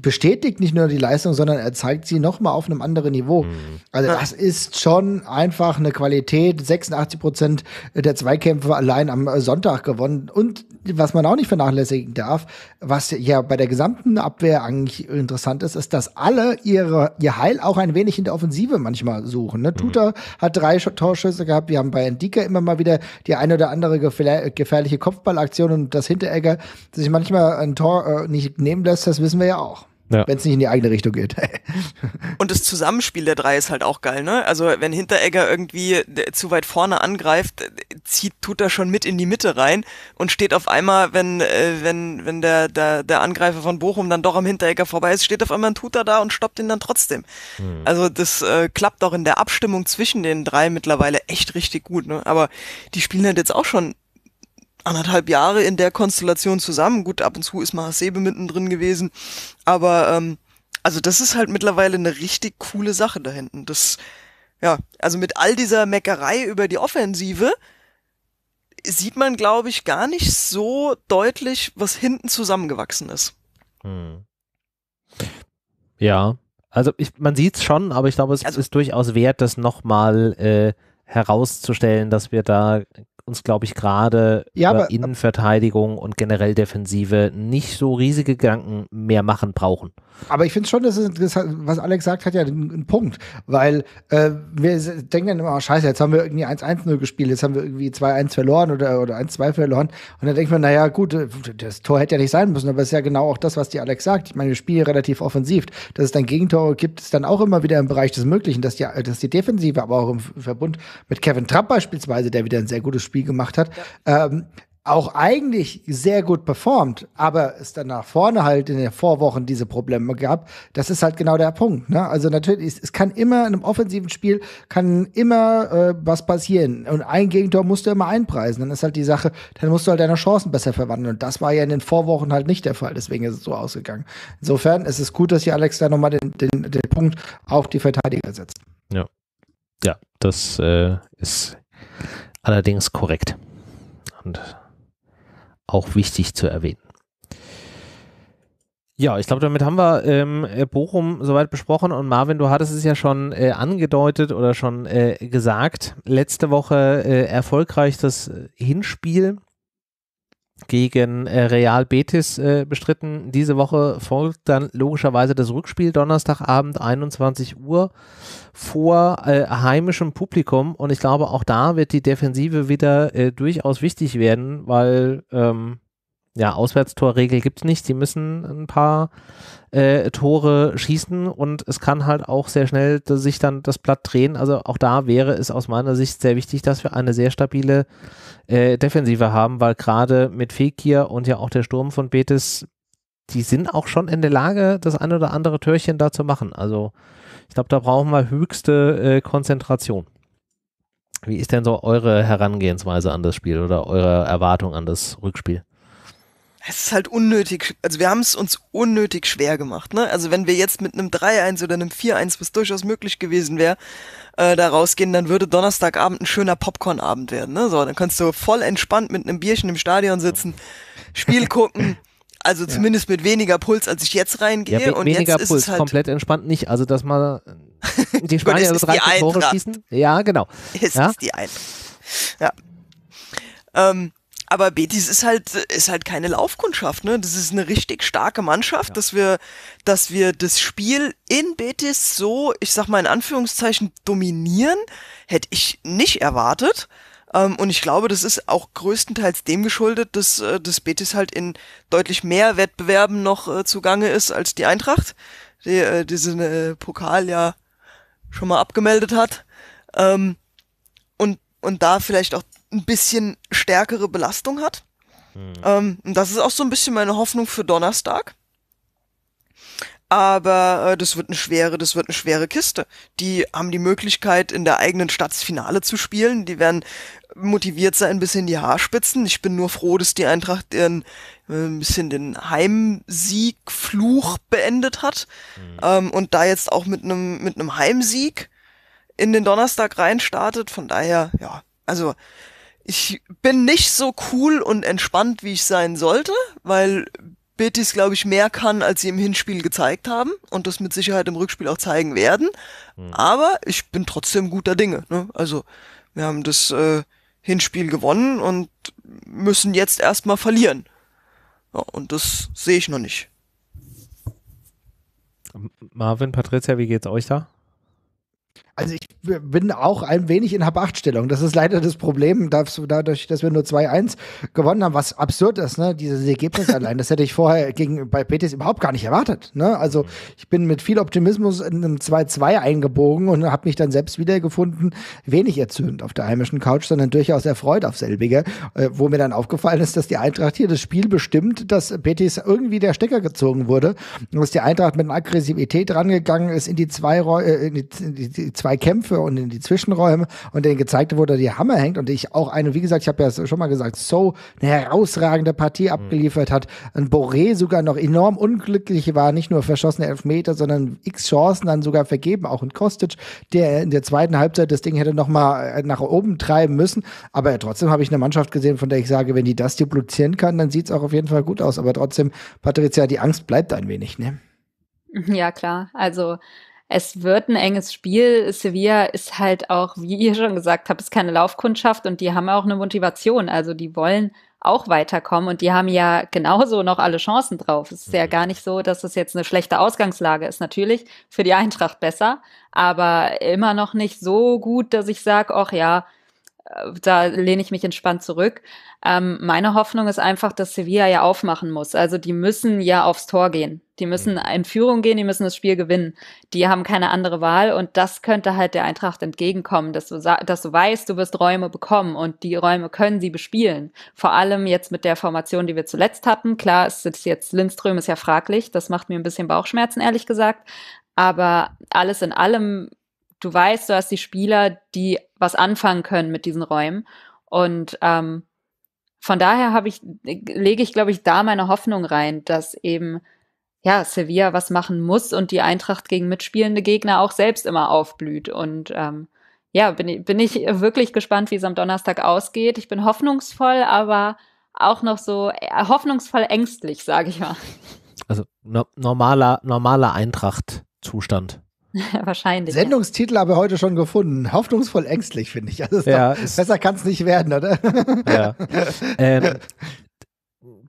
[SPEAKER 2] bestätigt nicht nur die Leistung, sondern er zeigt sie nochmal auf einem anderen Niveau. Mhm. Also das ist schon einfach eine Qualität. 86 Prozent der Zweikämpfe allein am äh, Sonntag gewonnen und was man auch nicht vernachlässigen darf, was ja bei der gesamten Abwehr eigentlich interessant ist, ist, dass alle ihre, ihr Heil auch ein wenig in der Offensive manchmal suchen. Ne? Mhm. Tuta hat drei Torschüsse gehabt, wir haben bei Endika immer mal wieder die eine oder andere gefährliche Kopfballaktion und das Hinteregger sich manchmal ein Tor äh, nicht nehmen lässt, das wissen wir ja auch. Ja. Wenn es nicht in die eigene
[SPEAKER 3] Richtung geht. <laughs> und das Zusammenspiel der drei ist halt auch geil, ne? Also wenn Hinteregger irgendwie äh, zu weit vorne angreift, äh, zieht, tut er schon mit in die Mitte rein und steht auf einmal, wenn, äh, wenn, wenn der, der, der Angreifer von Bochum dann doch am Hinteregger vorbei ist, steht auf einmal ein Tutor da und stoppt ihn dann trotzdem. Mhm. Also das äh, klappt auch in der Abstimmung zwischen den drei mittlerweile echt richtig gut, ne? Aber die spielen halt jetzt auch schon anderthalb Jahre in der Konstellation zusammen. Gut, ab und zu ist mal Hasebe mittendrin gewesen, aber ähm, also das ist halt mittlerweile eine richtig coole Sache da hinten. Das, ja, also mit all dieser Meckerei über die Offensive sieht man, glaube ich, gar nicht so deutlich, was hinten zusammengewachsen ist.
[SPEAKER 1] Hm. Ja, also ich, man sieht es schon, aber ich glaube, es also, ist durchaus wert, das nochmal äh, herauszustellen, dass wir da uns, glaube ich, gerade ja, über aber, Innenverteidigung und generell Defensive nicht so riesige Gedanken mehr machen brauchen.
[SPEAKER 2] Aber ich finde schon, das ist interessant, was Alex sagt, hat ja einen, Punkt, weil äh, wir denken dann immer, oh, scheiße, jetzt haben wir irgendwie 1-1-0 gespielt, jetzt haben wir irgendwie 2-1 verloren oder, oder 1-2 verloren und dann denkt man, naja, gut, äh, das Tor hätte ja nicht sein müssen, aber es ist ja genau auch das, was die Alex sagt. Ich meine, wir spielen relativ offensiv, dass es dann Gegentore gibt, ist dann auch immer wieder im Bereich des Möglichen, dass die, äh, dass die Defensive, aber auch im Verbund mit Kevin Trapp beispielsweise, der wieder ein sehr gutes Spiel Spiel gemacht hat, ja. ähm, auch eigentlich sehr gut performt, aber es dann nach vorne halt in den Vorwochen diese Probleme gab, das ist halt genau der Punkt. Ne? Also natürlich, es kann immer in einem offensiven Spiel, kann immer äh, was passieren. Und ein Gegentor musst du immer einpreisen. Dann ist halt die Sache, dann musst du halt deine Chancen besser verwandeln. Und das war ja in den Vorwochen halt nicht der Fall. Deswegen ist es so ausgegangen. Insofern ist es gut, dass hier Alex da nochmal den, den, den Punkt auf die Verteidiger setzt.
[SPEAKER 1] Ja, ja das äh, ist allerdings korrekt und auch wichtig zu erwähnen. Ja, ich glaube, damit haben wir ähm, äh, Bochum soweit besprochen und Marvin, du hattest es ja schon äh, angedeutet oder schon äh, gesagt. Letzte Woche äh, erfolgreich das Hinspiel gegen äh, Real Betis äh, bestritten. Diese Woche folgt dann logischerweise das Rückspiel Donnerstagabend 21 Uhr vor äh, heimischem Publikum und ich glaube auch da wird die Defensive wieder äh, durchaus wichtig werden, weil ähm, ja, Auswärtstorregel gibt es nicht. Sie müssen ein paar äh, Tore schießen und es kann halt auch sehr schnell sich dann das Blatt drehen. Also auch da wäre es aus meiner Sicht sehr wichtig, dass wir eine sehr stabile äh, Defensive haben, weil gerade mit Fekir und ja auch der Sturm von Betis, die sind auch schon in der Lage, das ein oder andere Türchen da zu machen. Also ich glaube, da brauchen wir höchste äh, Konzentration. Wie ist denn so eure Herangehensweise an das Spiel oder eure Erwartung an das Rückspiel?
[SPEAKER 3] es ist halt unnötig, also wir haben es uns unnötig schwer gemacht, ne? Also wenn wir jetzt mit einem 3-1 oder einem 4-1, was durchaus möglich gewesen wäre, äh, da rausgehen, dann würde Donnerstagabend ein schöner Popcornabend werden, ne? So, dann kannst du voll entspannt mit einem Bierchen im Stadion sitzen, Spiel <laughs> gucken, also ja. zumindest mit weniger Puls, als ich jetzt reingehe. Ja, und weniger jetzt ist Puls, ist halt komplett
[SPEAKER 1] entspannt nicht. Also, dass man äh, <laughs> die Spanier also drei Tore schießen. Ja, genau. Es ja? ist die
[SPEAKER 3] Eintracht. Ja. Ähm, aber Betis ist halt, ist halt keine Laufkundschaft, ne? Das ist eine richtig starke Mannschaft, ja. dass wir, dass wir das Spiel in Betis so, ich sag mal in Anführungszeichen, dominieren, hätte ich nicht erwartet. Ähm, und ich glaube, das ist auch größtenteils dem geschuldet, dass, äh, dass Betis halt in deutlich mehr Wettbewerben noch äh, zugange ist als die Eintracht, die äh, diesen äh, Pokal ja schon mal abgemeldet hat. Ähm, und, und da vielleicht auch ein bisschen stärkere Belastung hat. Mhm. Ähm, das ist auch so ein bisschen meine Hoffnung für Donnerstag. Aber äh, das wird eine schwere, das wird eine schwere Kiste. Die haben die Möglichkeit, in der eigenen Stadt das Finale zu spielen. Die werden motiviert sein, ein bisschen die Haarspitzen. Ich bin nur froh, dass die Eintracht ihren äh, ein bisschen den Heimsiegfluch beendet hat mhm. ähm, und da jetzt auch mit einem mit einem Heimsieg in den Donnerstag reinstartet. Von daher, ja, also ich bin nicht so cool und entspannt, wie ich sein sollte, weil Betis, glaube ich, mehr kann, als sie im Hinspiel gezeigt haben und das mit Sicherheit im Rückspiel auch zeigen werden. Mhm. Aber ich bin trotzdem guter Dinge. Ne? Also wir haben das äh, Hinspiel gewonnen und müssen jetzt erstmal verlieren. Ja, und das sehe ich noch nicht.
[SPEAKER 1] Marvin, Patricia, wie geht's euch da?
[SPEAKER 2] Also ich bin auch ein wenig in Hab-Acht-Stellung. Das ist leider das Problem, dadurch, dass wir nur 2-1 gewonnen haben, was absurd ist, ne? dieses Ergebnis <laughs> allein. Das hätte ich vorher gegen, bei Betis überhaupt gar nicht erwartet. Ne? Also ich bin mit viel Optimismus in einem 2-2 eingebogen und habe mich dann selbst wiedergefunden, wenig erzürnt auf der heimischen Couch, sondern durchaus erfreut auf selbige, äh, wo mir dann aufgefallen ist, dass die Eintracht hier das Spiel bestimmt, dass Betis irgendwie der Stecker gezogen wurde und dass die Eintracht mit einer Aggressivität rangegangen ist in die zwei, äh, in die, in die zwei zwei Kämpfe und in die Zwischenräume und denen gezeigt wurde, die Hammer hängt und ich auch eine, wie gesagt, ich habe ja schon mal gesagt, So eine herausragende Partie mhm. abgeliefert hat, ein Boré sogar noch enorm unglücklich war, nicht nur verschossene Elfmeter, sondern x Chancen dann sogar vergeben, auch ein Kostic, der in der zweiten Halbzeit das Ding hätte nochmal äh, nach oben treiben müssen, aber trotzdem habe ich eine Mannschaft gesehen, von der ich sage, wenn die das duplizieren kann, dann sieht es auch auf jeden Fall gut aus, aber trotzdem, Patricia, die Angst bleibt ein wenig, ne?
[SPEAKER 4] Ja, klar. Also es wird ein enges Spiel. Sevilla ist halt auch, wie ihr schon gesagt habt, ist keine Laufkundschaft und die haben auch eine Motivation. Also die wollen auch weiterkommen und die haben ja genauso noch alle Chancen drauf. Es ist ja mhm. gar nicht so, dass es jetzt eine schlechte Ausgangslage ist. Natürlich für die Eintracht besser, aber immer noch nicht so gut, dass ich sage, ach ja, da lehne ich mich entspannt zurück. Ähm, meine Hoffnung ist einfach, dass Sevilla ja aufmachen muss. Also die müssen ja aufs Tor gehen. Die müssen mhm. in Führung gehen, die müssen das Spiel gewinnen. Die haben keine andere Wahl und das könnte halt der Eintracht entgegenkommen, dass du, dass du weißt, du wirst Räume bekommen und die Räume können sie bespielen. Vor allem jetzt mit der Formation, die wir zuletzt hatten. Klar es ist jetzt, Lindström ist ja fraglich, das macht mir ein bisschen Bauchschmerzen, ehrlich gesagt. Aber alles in allem du weißt, du hast die Spieler, die was anfangen können mit diesen Räumen. Und ähm, von daher habe ich, lege ich, glaube ich, da meine Hoffnung rein, dass eben ja, Sevilla was machen muss und die Eintracht gegen mitspielende Gegner auch selbst immer aufblüht. Und ähm, ja, bin, bin ich wirklich gespannt, wie es am Donnerstag ausgeht. Ich bin hoffnungsvoll, aber auch noch so äh, hoffnungsvoll ängstlich, sage ich mal.
[SPEAKER 1] Also no normaler, normaler Eintracht-Zustand.
[SPEAKER 4] <laughs> Wahrscheinlich. Sendungstitel ja. habe heute
[SPEAKER 2] schon gefunden. Hoffnungsvoll ängstlich, finde ich. Also ja, doch, besser kann es nicht werden, oder? <laughs>
[SPEAKER 1] Ja. ähm,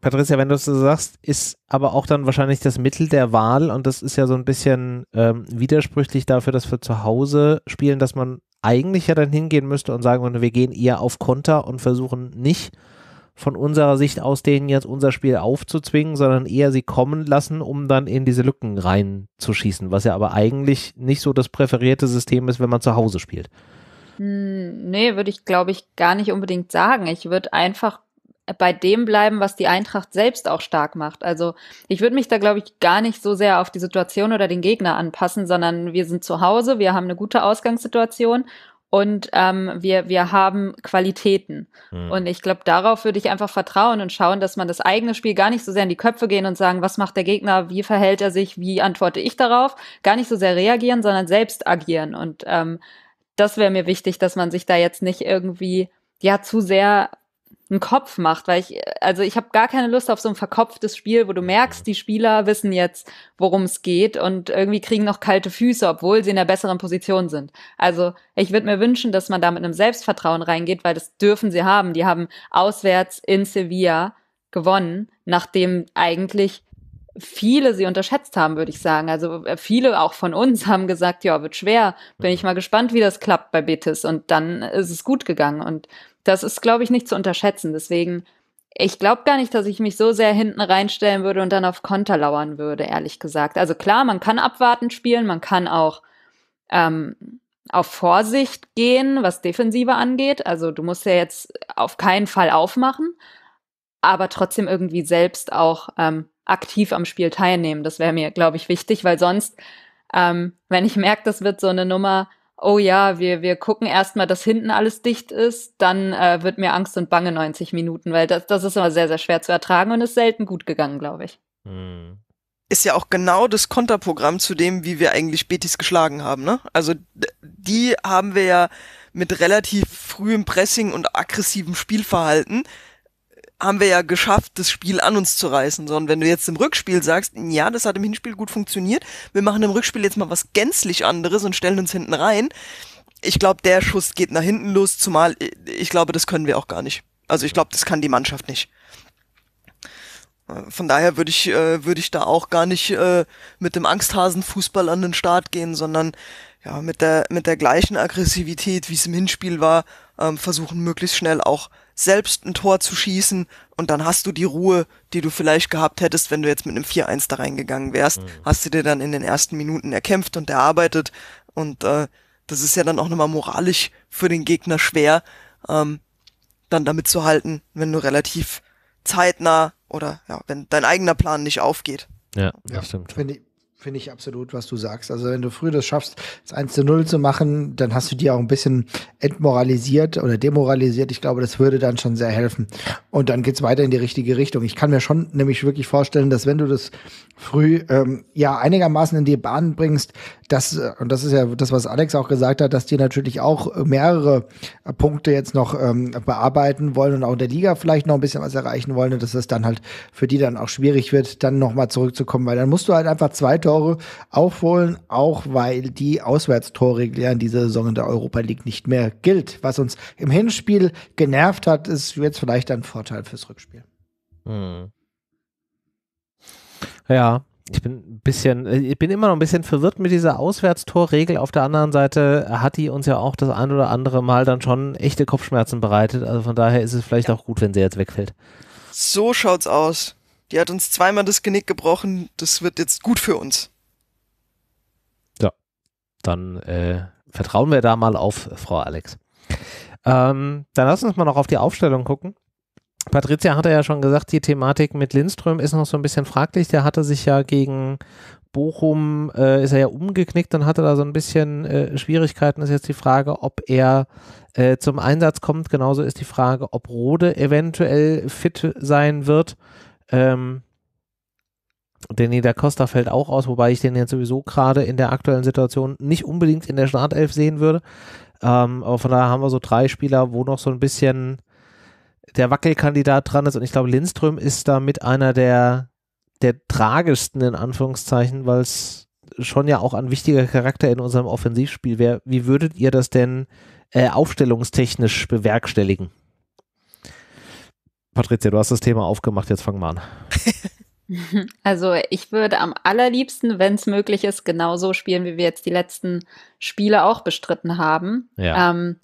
[SPEAKER 1] Patricia, wenn du es so sagst, ist aber auch dann wahrscheinlich das Mittel der Wahl und das ist ja so ein bisschen ähm, widersprüchlich dafür, dass wir zu Hause spielen, dass man eigentlich ja dann hingehen müsste und sagen würde, wir gehen eher auf Konter und versuchen nicht von unserer Sicht aus denen jetzt unser Spiel aufzuzwingen, sondern eher sie kommen lassen, um dann in diese Lücken reinzuschießen, was ja aber eigentlich nicht so das präferierte System ist, wenn man zu Hause spielt.
[SPEAKER 4] Hm, nee, würde ich, glaube ich, gar nicht unbedingt sagen. Ich würde einfach bei dem bleiben, was die Eintracht selbst auch stark macht. Also ich würde mich da, glaube ich, gar nicht so sehr auf die Situation oder den Gegner anpassen, sondern wir sind zu Hause, wir haben eine gute Ausgangssituation und ähm, wir, wir haben Qualitäten. Mhm. Und ich glaube, darauf würde ich einfach vertrauen und schauen, dass man das eigene Spiel gar nicht so sehr in die Köpfe gehen und sagen, was macht der Gegner, wie verhält er sich, wie antworte ich darauf, gar nicht so sehr reagieren, sondern selbst agieren. Und ähm, das wäre mir wichtig, dass man sich da jetzt nicht irgendwie ja zu sehr einen Kopf macht, weil ich, also ich habe gar keine Lust auf so ein verkopftes Spiel, wo du merkst, die Spieler wissen jetzt, worum es geht und irgendwie kriegen noch kalte Füße, obwohl sie in der besseren Position sind. Also ich würde mir wünschen, dass man da mit einem Selbstvertrauen reingeht, weil das dürfen sie haben. Die haben auswärts in Sevilla gewonnen, nachdem eigentlich viele sie unterschätzt haben, würde ich sagen. Also äh, viele auch von uns <laughs> haben gesagt, ja, wird schwer. Bin ich mal gespannt, wie das klappt bei Betis. Und dann ist es gut gegangen. Und das ist, glaube ich, nicht zu unterschätzen. Deswegen, ich glaube gar nicht, dass ich mich so sehr hinten reinstellen würde und dann auf Konter lauern würde, ehrlich gesagt. Also klar, man kann abwartend spielen, man kann auch ähm, auf Vorsicht gehen, was Defensive angeht. Also du musst ja jetzt auf keinen Fall aufmachen, aber trotzdem irgendwie selbst auch ähm, aktiv am Spiel teilnehmen. Das wäre mir, glaube ich, wichtig, weil sonst, ähm, wenn ich merke, das wird so eine Nummer, oh ja, wir, wir gucken erstmal, dass hinten alles dicht ist, dann äh, wird mir Angst und Bange 90 Minuten, weil das, das ist immer sehr, sehr schwer zu ertragen und ist selten gut gegangen, glaube ich. Hm. ist
[SPEAKER 3] ja auch genau das Konterprogramm zu dem, wie wir eigentlich Betis geschlagen haben. Ne? Also die haben wir ja mit relativ frühem Pressing und aggressivem Spielverhalten haben wir ja geschafft, das Spiel an uns zu reißen, sondern wenn du jetzt im Rückspiel sagst, ja, das hat im Hinspiel gut funktioniert, wir machen im Rückspiel jetzt mal was gänzlich anderes und stellen uns hinten rein. Ich glaube, der Schuss geht nach hinten los, zumal äh, ich glaube, das können wir auch gar nicht. Also ich glaube, das kann die Mannschaft nicht. Äh, von daher würde ich, äh, würde ich da auch gar nicht äh, mit dem Angsthasenfußball an den Start gehen, sondern ja, mit der, mit der gleichen Aggressivität, wie es im Hinspiel war, ähm, versuchen möglichst schnell auch selbst ein Tor zu schießen und dann hast du die Ruhe, die du vielleicht gehabt hättest, wenn du jetzt mit einem 4-1 da reingegangen wärst, mhm. hast du dir dann in den ersten Minuten erkämpft und erarbeitet und äh, das ist ja dann auch nochmal moralisch für den Gegner schwer, ähm, dann damit zu halten, wenn du relativ zeitnah oder ja, wenn dein eigener Plan nicht aufgeht. Ja, ja.
[SPEAKER 2] stimmt. Wenn die, Finde ich absolut, was du sagst. Also wenn du früh das schaffst, das 1 zu 0 zu machen, dann hast du die auch ein bisschen entmoralisiert oder demoralisiert. Ich glaube, das würde dann schon sehr helfen. Und dann geht's weiter in die richtige Richtung. Ich kann mir schon nämlich wirklich vorstellen, dass wenn du das früh ähm, ja einigermaßen in die Bahn bringst, das, äh, und das ist ja das, was Alex auch gesagt hat, dass die natürlich auch äh, mehrere äh, Punkte jetzt noch ähm, bearbeiten wollen und auch in der Liga vielleicht noch ein bisschen was erreichen wollen und dass es dann halt für die dann auch schwierig wird, dann nochmal zurückzukommen, weil dann musst du halt einfach zwei Tore aufholen, auch weil die Auswärtstorregel in dieser Saison in der Europa League nicht mehr gilt. Was uns im Hinspiel genervt hat, ist jetzt vielleicht ein Vorteil fürs Rückspiel. Hm. Ja, ich
[SPEAKER 1] bin ein bisschen, äh, ich bin immer noch ein bisschen verwirrt mit dieser Auswärtstorregel. Auf der anderen Seite hat die uns ja auch das ein oder andere Mal dann schon echte Kopfschmerzen bereitet. Also von daher ist es vielleicht ja. auch gut, wenn sie jetzt wegfällt.
[SPEAKER 3] So schaut's aus. Die hat uns zweimal das Genick gebrochen. Das wird jetzt gut für uns.
[SPEAKER 1] Ja, dann äh, vertrauen wir da mal auf Frau Alex. Ähm, dann lass uns mal noch auf die Aufstellung gucken. Patricia hatte ja schon gesagt, die Thematik mit Lindström ist noch so ein bisschen fraglich. Der hatte sich ja gegen Bochum, äh, ist er ja umgeknickt und hatte da so ein bisschen äh, Schwierigkeiten. Ist jetzt die Frage, ob er äh, zum Einsatz kommt. Genauso ist die Frage, ob Rode eventuell fit sein wird. Ähm, Danny da Costa fällt auch aus, wobei ich den jetzt sowieso gerade in der aktuellen Situation nicht unbedingt in der Startelf sehen würde. Ähm, aber von daher haben wir so drei Spieler, wo noch so ein bisschen der Wackelkandidat dran ist. Und ich glaube, Lindström ist damit einer der, der tragischsten, in Anführungszeichen, weil es schon ja auch ein wichtiger Charakter in unserem Offensivspiel wäre. Wie würdet ihr das denn äh, aufstellungstechnisch bewerkstelligen? Patricia, du hast das Thema aufgemacht, jetzt fangen wir an. <laughs>
[SPEAKER 4] Also ich würde am allerliebsten, wenn es möglich ist, genauso spielen, wie wir jetzt die letzten Spiele auch bestritten haben. Ja. Ähm,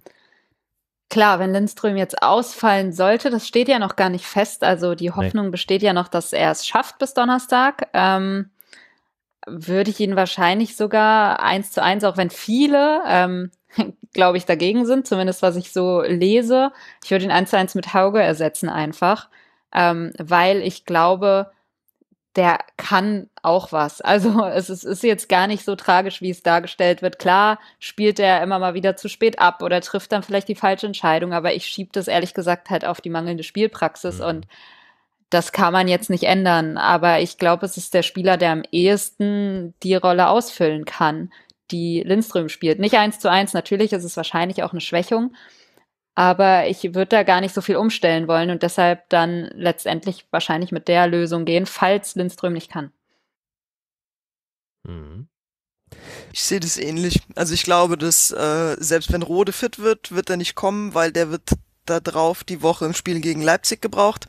[SPEAKER 4] Klar, wenn Lindström jetzt ausfallen sollte, das steht ja noch gar nicht fest. Also die Hoffnung nee. besteht ja noch, dass er es schafft bis Donnerstag. Ähm, würde ich ihn wahrscheinlich sogar eins zu eins, auch wenn viele, ähm, <laughs> glaube ich, dagegen sind, zumindest was ich so lese, ich würde ihn eins zu eins mit Hauge ersetzen einfach, ähm, weil ich glaube, der kann auch was. Also es ist, ist, jetzt gar nicht so tragisch, wie es dargestellt wird. Klar spielt er immer mal wieder zu spät ab oder trifft dann vielleicht die falsche Entscheidung, aber ich schiebe das ehrlich gesagt halt auf die mangelnde Spielpraxis mhm. und das kann man jetzt nicht ändern. Aber ich glaube, es ist der Spieler, der am ehesten die Rolle ausfüllen kann, die Lindström spielt. Nicht eins zu eins, natürlich ist es wahrscheinlich auch eine Schwächung, aber ich würde da gar nicht so viel umstellen wollen und deshalb dann letztendlich wahrscheinlich mit der Lösung gehen, falls Lindström nicht kann. Mhm.
[SPEAKER 3] Ich sehe das ähnlich. Also ich glaube, dass äh, selbst wenn Rode fit wird, wird er nicht kommen, weil der wird da drauf die Woche im Spiel gegen Leipzig gebraucht,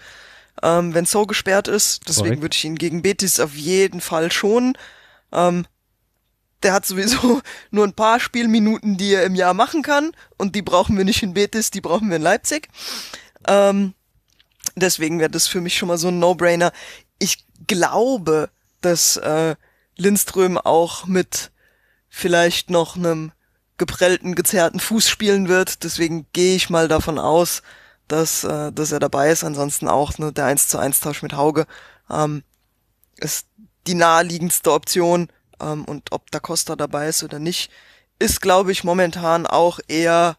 [SPEAKER 3] ähm, wenn So gesperrt ist. Deswegen würde ich ihn gegen Betis auf jeden Fall schonen. Ähm, der hat sowieso <laughs> nur ein paar Spielminuten, die er im Jahr machen kann. Und die brauchen wir nicht in Betis, die brauchen wir in Leipzig. Ähm, deswegen wäre das für mich schon mal so ein No-Brainer. Ich glaube, dass äh, Lindström auch mit vielleicht noch einem geprellten, gezerrten Fuß spielen wird. Deswegen gehe ich mal davon aus, dass, äh, dass er dabei ist. Ansonsten auch ne, der 1 zu 1 Tausch mit Hauge ähm, ist die naheliegendste Option. Ähm, und ob da Costa dabei ist oder nicht, ist, glaube ich, momentan auch eher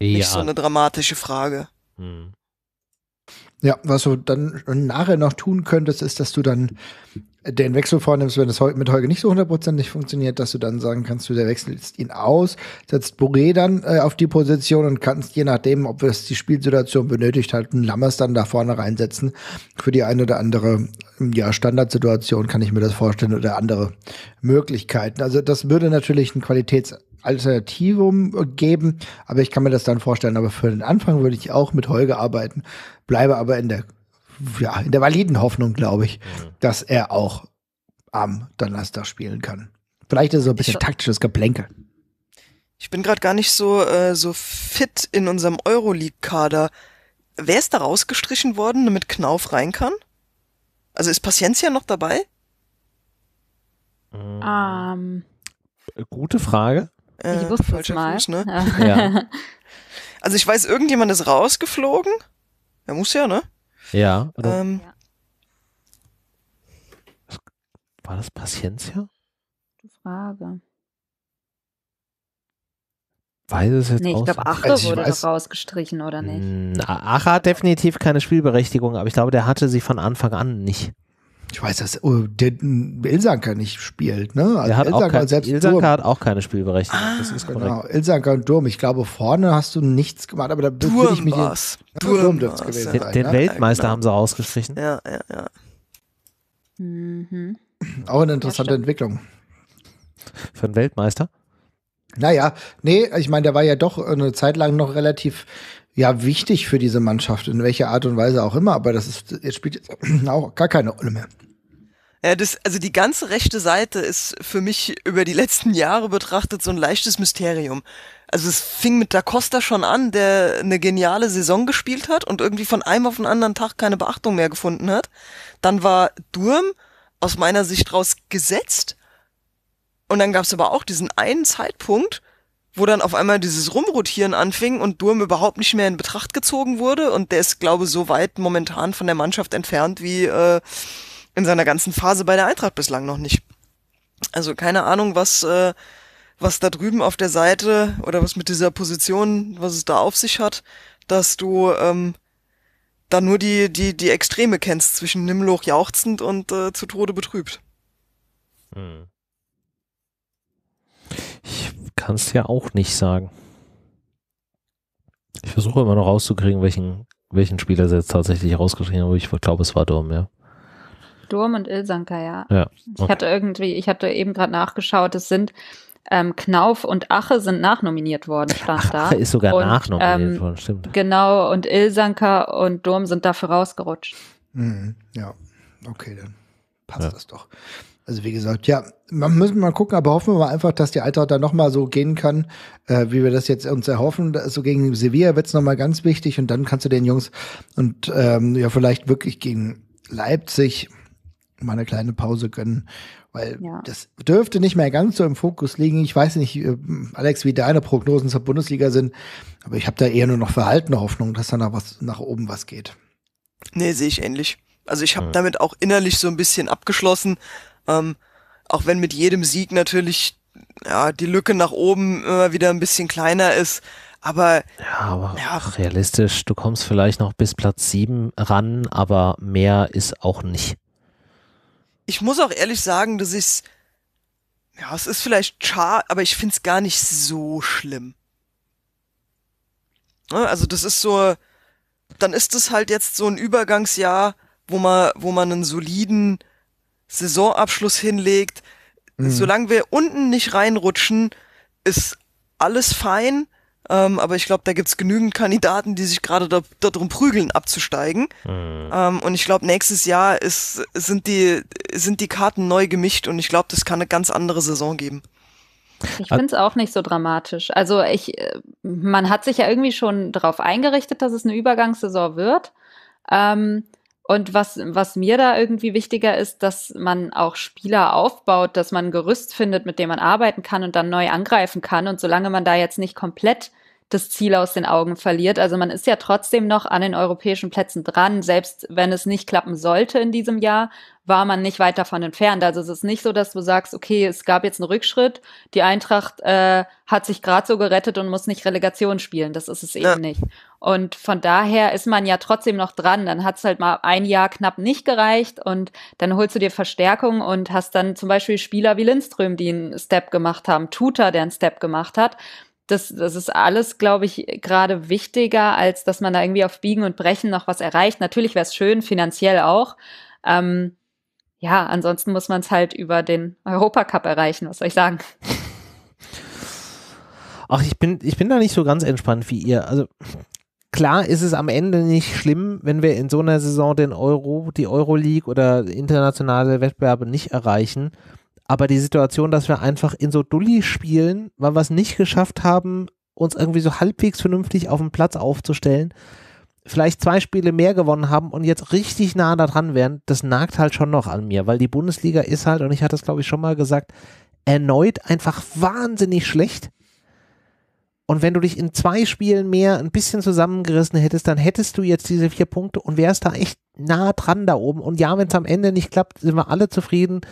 [SPEAKER 3] ja. nicht so eine dramatische Frage.
[SPEAKER 1] Hm.
[SPEAKER 2] Ja, was du dann nachher noch tun könntest, ist, dass du dann den Wechsel vornimmst, wenn es mit Heuge nicht so hundertprozentig funktioniert, dass du dann sagen kannst, du wechselst ihn aus, setzt Bourré dann äh, auf die Position und kannst je nachdem, ob es die Spielsituation benötigt hat, einen Lammers dann da vorne reinsetzen. Für die eine oder andere ja, Standardsituation kann ich mir das vorstellen oder andere Möglichkeiten. Also das würde natürlich ein Qualitätsalternativum geben, aber ich kann mir das dann vorstellen. Aber für den Anfang würde ich auch mit Heuge arbeiten, bleibe aber in der ja, in der validen Hoffnung, glaube ich, mhm. dass er auch am Donnerstag spielen kann. Vielleicht ist es ein bisschen taktisches Geplänkel.
[SPEAKER 3] Ich bin gerade gar nicht so, äh, so fit in unserem Euroleague-Kader. Wer ist da rausgestrichen worden, damit Knauf rein kann? Also ist Paciencia noch dabei? Um. Mhm. Ähm.
[SPEAKER 1] Gute Frage.
[SPEAKER 3] Äh, ich wusste es mal. Fuß, ne? ja. <laughs> also ich weiß, irgendjemand ist rausgeflogen. Er muss ja, ne?
[SPEAKER 1] Ja. Ähm, ja. War das Paciencia? Frage. Weiß es jetzt nee, ich glaube, Ache also ich wurde weiß, doch
[SPEAKER 4] rausgestrichen, oder nicht?
[SPEAKER 1] Hm, Ache hat definitiv keine Spielberechtigung, aber ich glaube, der hatte sie von Anfang an nicht.
[SPEAKER 2] Ich weiß, dass uh, der, Ilsanker nicht spielt, ne? Also hat Ilsanker, auch kein, selbst Ilsanker hat auch keine Spielberechtigung.
[SPEAKER 3] Ah, das ist genau. korrekt. Genau.
[SPEAKER 2] Ilsanker und Durm. Ich glaube, vorne hast du nichts gemacht, aber da würde ich mich. War's. Durm,
[SPEAKER 3] Durm dürfte gewesen ja. sein. Den, den ne?
[SPEAKER 1] Weltmeister ja, genau. haben sie genau. rausgestrichen. Ja, ja, ja.
[SPEAKER 2] Mhm. Auch eine interessante ja, Entwicklung. Für einen Weltmeister? Naja, nee, ich meine, der war ja doch eine Zeit lang noch relativ ja wichtig für diese Mannschaft, in welcher Art und Weise auch immer, aber das ist, jetzt spielt jetzt <clears throat> auch gar keine Rolle mehr.
[SPEAKER 3] Ja, das, also die ganze rechte Seite ist für mich über die letzten Jahre betrachtet so ein leichtes Mysterium. Also es fing mit Da Costa schon an, der eine geniale Saison gespielt hat und irgendwie von einem auf den anderen Tag keine Beachtung mehr gefunden hat. Dann war Durm aus meiner Sicht raus gesetzt. Und dann gab es aber auch diesen einen Zeitpunkt, wo dann auf einmal dieses Rumrotieren anfing und Durm überhaupt nicht mehr in Betracht gezogen wurde. Und der ist, glaube ich, so weit momentan von der Mannschaft entfernt wie äh, in seiner ganzen Phase bei der Eintracht bislang noch nicht. Also keine Ahnung, was, äh, was da drüben auf der Seite oder was mit dieser Position, was es da auf sich hat, dass du ähm, da nur die, die, die Extreme kennst zwischen Nimloch jauchzend und äh, zu Tode betrübt.
[SPEAKER 1] Hm. Ich kannst ja auch nicht sagen. Ich versuche immer noch rauszukriegen, welchen, welchen Spieler sie jetzt tatsächlich rausgeschrieben haben, aber ich glaube, es war Durm, ja.
[SPEAKER 4] Durm und Ilsanka, ja. ja okay. Ich hatte irgendwie, ich hatte eben gerade nachgeschaut, es sind ähm, Knauf und Ache sind nachnominiert worden, stand Ach, da. Ache ist sogar und, nachnominiert ähm, worden, stimmt. Genau, und Ilsanka und Durm sind dafür rausgerutscht.
[SPEAKER 2] Mhm, ja, okay, dann passt ja. das doch. Also wie gesagt, ja, man müssen mal gucken, aber hoffen wir mal einfach, dass die Eintracht da nochmal so gehen kann, äh, wie wir das jetzt uns erhoffen. So also gegen Sevilla wird es nochmal ganz wichtig und dann kannst du den Jungs und ähm, ja vielleicht wirklich gegen Leipzig mal eine kleine Pause gönnen, weil ja. das dürfte nicht mehr ganz so im Fokus liegen. Ich weiß nicht, äh, Alex, wie deine Prognosen zur Bundesliga sind, aber ich habe da eher nur noch verhaltene Hoffnung, dass da nach,
[SPEAKER 3] was, nach oben was geht. Nee, sehe ich ähnlich. Also ich habe damit auch innerlich so ein bisschen abgeschlossen, ähm, auch wenn mit jedem Sieg natürlich ja, die Lücke nach oben immer wieder ein bisschen kleiner ist. Aber, ja,
[SPEAKER 1] aber ja. realistisch, du kommst vielleicht noch bis Platz 7 ran, aber mehr ist auch nicht.
[SPEAKER 3] Ich muss auch ehrlich sagen, dass ich's, ja, es ist vielleicht schade, aber ich finde es gar nicht so schlimm. Ne, also das ist so, dann ist es halt jetzt so ein Übergangsjahr, wo man, wo man einen soliden, Saisonabschluss hinlegt. Mhm. Solange wir unten nicht reinrutschen, ist alles fein. Ähm, aber ich glaube, da gibt es genügend Kandidaten, die sich gerade da, darum prügeln, abzusteigen. Mhm. Ähm, und ich glaube, nächstes Jahr ist, sind, die, sind die Karten neu gemischt und ich glaube, das kann eine ganz andere Saison geben. Ich finde
[SPEAKER 4] es auch nicht so dramatisch. Also ich, äh, man hat sich ja irgendwie schon darauf eingerichtet, dass es eine Übergangssaison wird. Ähm, und was, was mir da irgendwie wichtiger ist, dass man auch Spieler aufbaut, dass man ein Gerüst findet, mit dem man arbeiten kann und dann neu angreifen kann. Und solange man da jetzt nicht komplett das Ziel aus den Augen verliert. Also man ist ja trotzdem noch an den europäischen Plätzen dran. Selbst wenn es nicht klappen sollte in diesem Jahr, war man nicht weit davon entfernt. Also es ist nicht so, dass du sagst, okay, es gab jetzt einen Rückschritt, die Eintracht äh, hat sich gerade so gerettet und muss nicht Relegation spielen. Das ist es eben ja. nicht. Und von daher ist man ja trotzdem noch dran. Dann hat es halt mal ein Jahr knapp nicht gereicht und dann holst du dir Verstärkung und hast dann zum Beispiel Spieler wie Lindström, die einen Step gemacht haben, Tuta, der einen Step gemacht hat das, das ist alles, glaube ich, gerade wichtiger, als dass man da irgendwie auf Biegen und Brechen noch was erreicht. Natürlich wäre es schön, finanziell auch. Ähm, ja, ansonsten muss man es halt über den Europacup erreichen, was soll ich sagen.
[SPEAKER 1] <laughs> Ach, ich bin, ich bin da nicht so ganz entspannt wie ihr. Also klar ist es am Ende nicht schlimm, wenn wir in so einer Saison den Euro, die Euroleague oder internationale Wettbewerbe nicht erreichen aber die Situation, dass wir einfach in so Dulli spielen, weil wir es nicht geschafft haben, uns irgendwie so halbwegs vernünftig auf dem Platz aufzustellen, vielleicht zwei Spiele mehr gewonnen haben und jetzt richtig nah da dran wären, das nagt halt schon noch an mir, weil die Bundesliga ist halt, und ich hatte es glaube ich schon mal gesagt, erneut einfach wahnsinnig schlecht. Und wenn du dich in zwei Spielen mehr ein bisschen zusammengerissen hättest, dann hättest du jetzt diese vier Punkte und wärst da echt nah dran da oben. Und ja, wenn es am Ende nicht klappt, sind wir alle
[SPEAKER 2] zufrieden.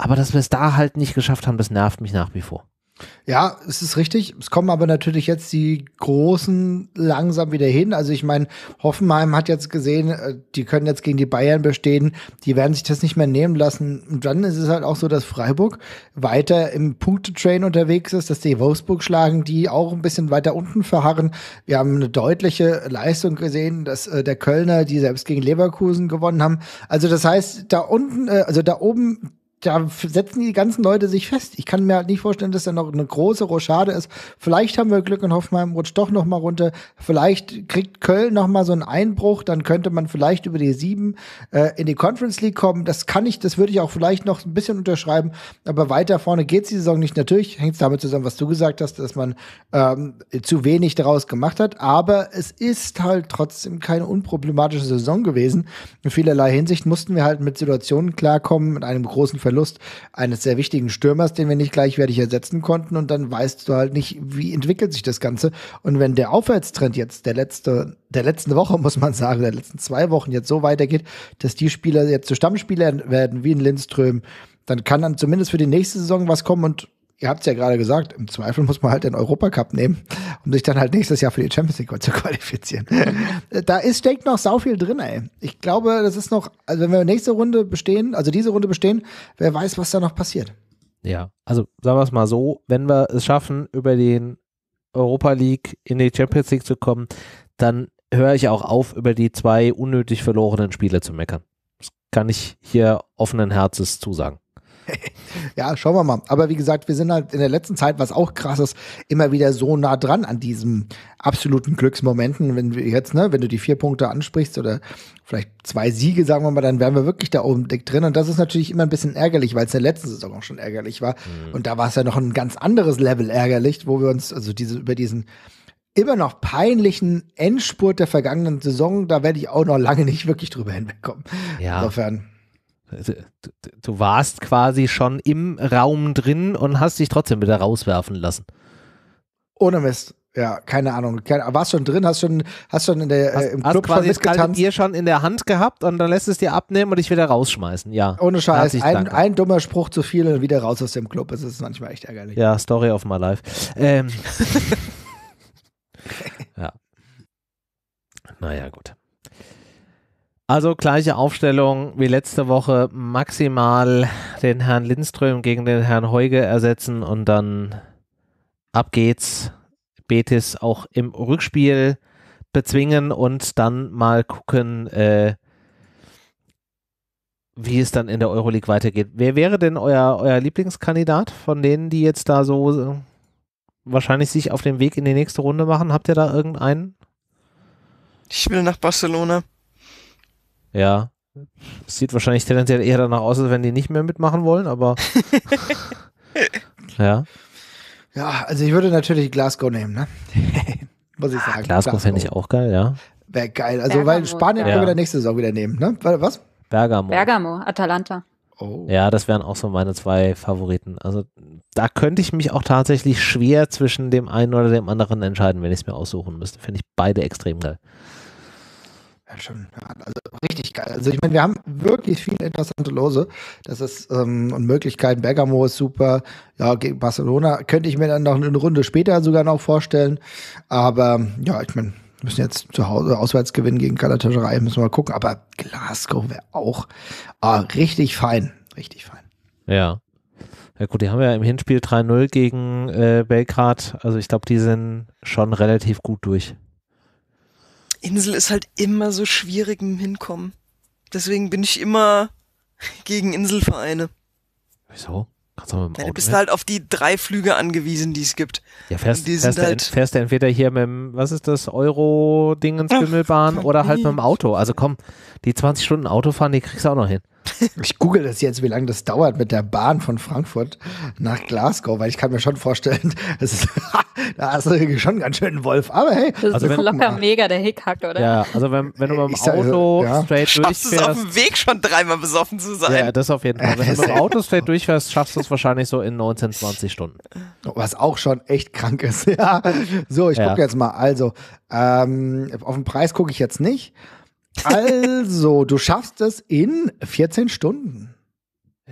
[SPEAKER 2] Aber dass wir es da halt nicht geschafft haben, das nervt mich nach wie vor. Ja, es ist richtig. Es kommen aber natürlich jetzt die Großen langsam wieder hin. Also ich meine, Hoffenheim hat jetzt gesehen, äh, die können jetzt gegen die Bayern bestehen. Die werden sich das nicht mehr nehmen lassen. Und dann ist es halt auch so, dass Freiburg weiter im Punktetrain unterwegs ist, dass die Wolfsburg schlagen, die auch ein bisschen weiter unten verharren. Wir haben eine deutliche Leistung gesehen, dass äh, der Kölner, die selbst gegen Leverkusen gewonnen haben. Also das heißt, da unten, äh, also da oben da setzen die ganzen Leute sich fest. Ich kann mir halt nicht vorstellen, dass da noch eine große Rochade ist. Vielleicht haben wir Glück und Hoffenheim rutscht doch noch mal runter. Vielleicht kriegt Köln noch mal so einen Einbruch. Dann könnte man vielleicht über die sieben äh, in die Conference League kommen. Das kann ich, das würde ich auch vielleicht noch ein bisschen unterschreiben. Aber weiter vorne geht's die Saison nicht. Natürlich hängt es damit zusammen, was du gesagt hast, dass man ähm, zu wenig daraus gemacht hat. Aber es ist halt trotzdem keine unproblematische Saison gewesen. In vielerlei Hinsicht mussten wir halt mit Situationen klarkommen, mit einem großen Verlust eines sehr wichtigen Stürmers, den wir nicht gleichwertig ersetzen konnten. Und dann weißt du halt nicht, wie entwickelt sich das Ganze. Und wenn der Aufwärtstrend jetzt der letzte, der letzten Woche, muss man sagen, der letzten zwei Wochen jetzt so weitergeht, dass die Spieler jetzt zu Stammspielern werden, wie in Lindström, dann kann dann zumindest für die nächste Saison was kommen und ihr habt es ja gerade gesagt, im Zweifel muss man halt den Europacup nehmen, um sich dann halt nächstes Jahr für die Champions League <laughs> zu qualifizieren. Äh, da ist, steckt noch sau viel drin, ey. Ich glaube, das ist noch, also wenn wir nächste Runde bestehen, also diese Runde bestehen, wer weiß, was da noch passiert.
[SPEAKER 1] Ja, also sagen wir es mal so, wenn wir es schaffen, über den Europa League in die Champions League zu kommen, dann höre ich auch auf, über die zwei unnötig verlorenen Spiele zu meckern. Das kann ich hier offenen Herzens zusagen.
[SPEAKER 2] <laughs> ja, schauen wir mal. Aber wie gesagt, wir sind halt in der letzten Zeit, was auch krass ist, immer wieder so nah dran an diesen absoluten Glücksmomenten. Wenn wir jetzt, ne, wenn du die vier Punkte ansprichst oder vielleicht zwei Siege, sagen wir mal, dann wären wir wirklich da oben dick drin. Und das ist natürlich immer ein bisschen ärgerlich, weil es in der letzten Saison auch schon ärgerlich war. Mhm. Und da war es ja noch ein ganz anderes Level ärgerlich, wo wir uns, also diese, über diesen immer noch peinlichen Endspurt der vergangenen Saison, da werde ich auch noch lange nicht wirklich drüber hinwegkommen. Ja. Insofern.
[SPEAKER 1] Also, du, du warst quasi schon im Raum drin und hast dich trotzdem wieder rauswerfen lassen.
[SPEAKER 2] Ohne Mist. Ja, keine Ahnung. Keine, warst schon drin, hast schon, hast schon in der, äh, hast, äh, im Club hast quasi schon ihr
[SPEAKER 1] schon in der Hand gehabt und dann lässt es dir abnehmen und dich wieder rausschmeißen. Ja. Ohne Scheiß. Ein,
[SPEAKER 2] ein, dummer Spruch zu viel und wieder raus aus dem Club. Das ist manchmal echt ärgerlich.
[SPEAKER 1] Ja, Story of my life. Ähm. <laughs> ja. Naja, gut. Also gleiche Aufstellung wie letzte Woche, maximal den Herrn Lindström gegen den Herrn Heuge ersetzen und dann ab geht's. Betis auch im Rückspiel bezwingen und dann mal gucken, äh, wie es dann in der Euroleague weitergeht. Wer wäre denn euer, euer Lieblingskandidat von denen, die jetzt da so äh, wahrscheinlich sich auf den Weg in die nächste Runde machen? Habt ihr da irgendeinen? Ich will nach Barcelona. Ja. sieht wahrscheinlich tendenziell eher danach aus, als wenn die
[SPEAKER 2] nicht mehr mitmachen wollen, aber.
[SPEAKER 1] <laughs> ja.
[SPEAKER 2] Ja, also ich würde natürlich Glasgow nehmen, ne? <laughs> Muss ich sagen. Ah, Glasgow, Glasgow. fände ich auch geil, ja. Wäre geil. Also, Bergamo, weil Spanien ja. können wir dann nächste Saison wieder nehmen, ne? Was? Bergamo.
[SPEAKER 4] Bergamo, Atalanta. Oh.
[SPEAKER 1] Ja, das wären auch so meine zwei Favoriten. Also da könnte ich mich auch tatsächlich schwer zwischen dem einen oder dem anderen entscheiden, wenn ich es mir aussuchen müsste. Fände ich beide extrem geil.
[SPEAKER 2] Halt ja, schon. Also richtig geil. Also ich meine, wir haben wirklich viele interessante Lose. Das ist ähm, und Möglichkeiten. Bergamo ist super. Ja, gegen Barcelona könnte ich mir dann noch eine Runde später sogar noch vorstellen. Aber ja, ich meine, wir müssen jetzt zu Hause auswärts gewinnen gegen Galatasaray. Müssen wir mal gucken. Aber Glasgow wäre auch ah, richtig fein. Richtig
[SPEAKER 1] fein. Ja. Ja gut, die haben ja im Hinspiel 3-0 gegen äh, Belgrad. Also ich glaube, die sind schon relativ gut durch.
[SPEAKER 3] Insel ist halt immer so schwierig im Hinkommen. Deswegen bin ich immer <laughs> gegen Inselvereine. Wieso?
[SPEAKER 1] Kannst du, mit dem ja, du bist mit? halt auf
[SPEAKER 3] die drei Flüge angewiesen, die es gibt. Ja, fährst, die fährst, halt
[SPEAKER 1] du, fährst du entweder hier mit dem, was ist das, Euro-Ding ins Ach, Bimmelbahn oder halt mit dem Auto. Also komm, die 20 Stunden Autofahren, die kriegst du auch noch hin.
[SPEAKER 2] Ich google das jetzt, wie lange das dauert mit der Bahn von Frankfurt nach Glasgow, weil ich kann mir schon vorstellen, das <laughs> ist, da hast du schon ganz schön einen Wolf. Aber hey, das also ist locker mal.
[SPEAKER 4] mega der Hickhack, oder? Ja,
[SPEAKER 2] also wenn, wenn du mit dem Auto sage, ja. straight
[SPEAKER 3] schaffst durchfährst. Du auf dem Weg schon dreimal besoffen zu sein. Ja, das auf jeden Fall. Wenn du mit dem <laughs>
[SPEAKER 1] Auto straight durchfährst, schaffst du es wahrscheinlich so in 19, 20 Stunden. Was auch schon echt
[SPEAKER 2] krank ist. <laughs> Ja. So, ich ja. gucke jetzt mal. Also, ähm, auf den Preis gucke ich jetzt nicht. Also, du schaffst es in 14 Stunden.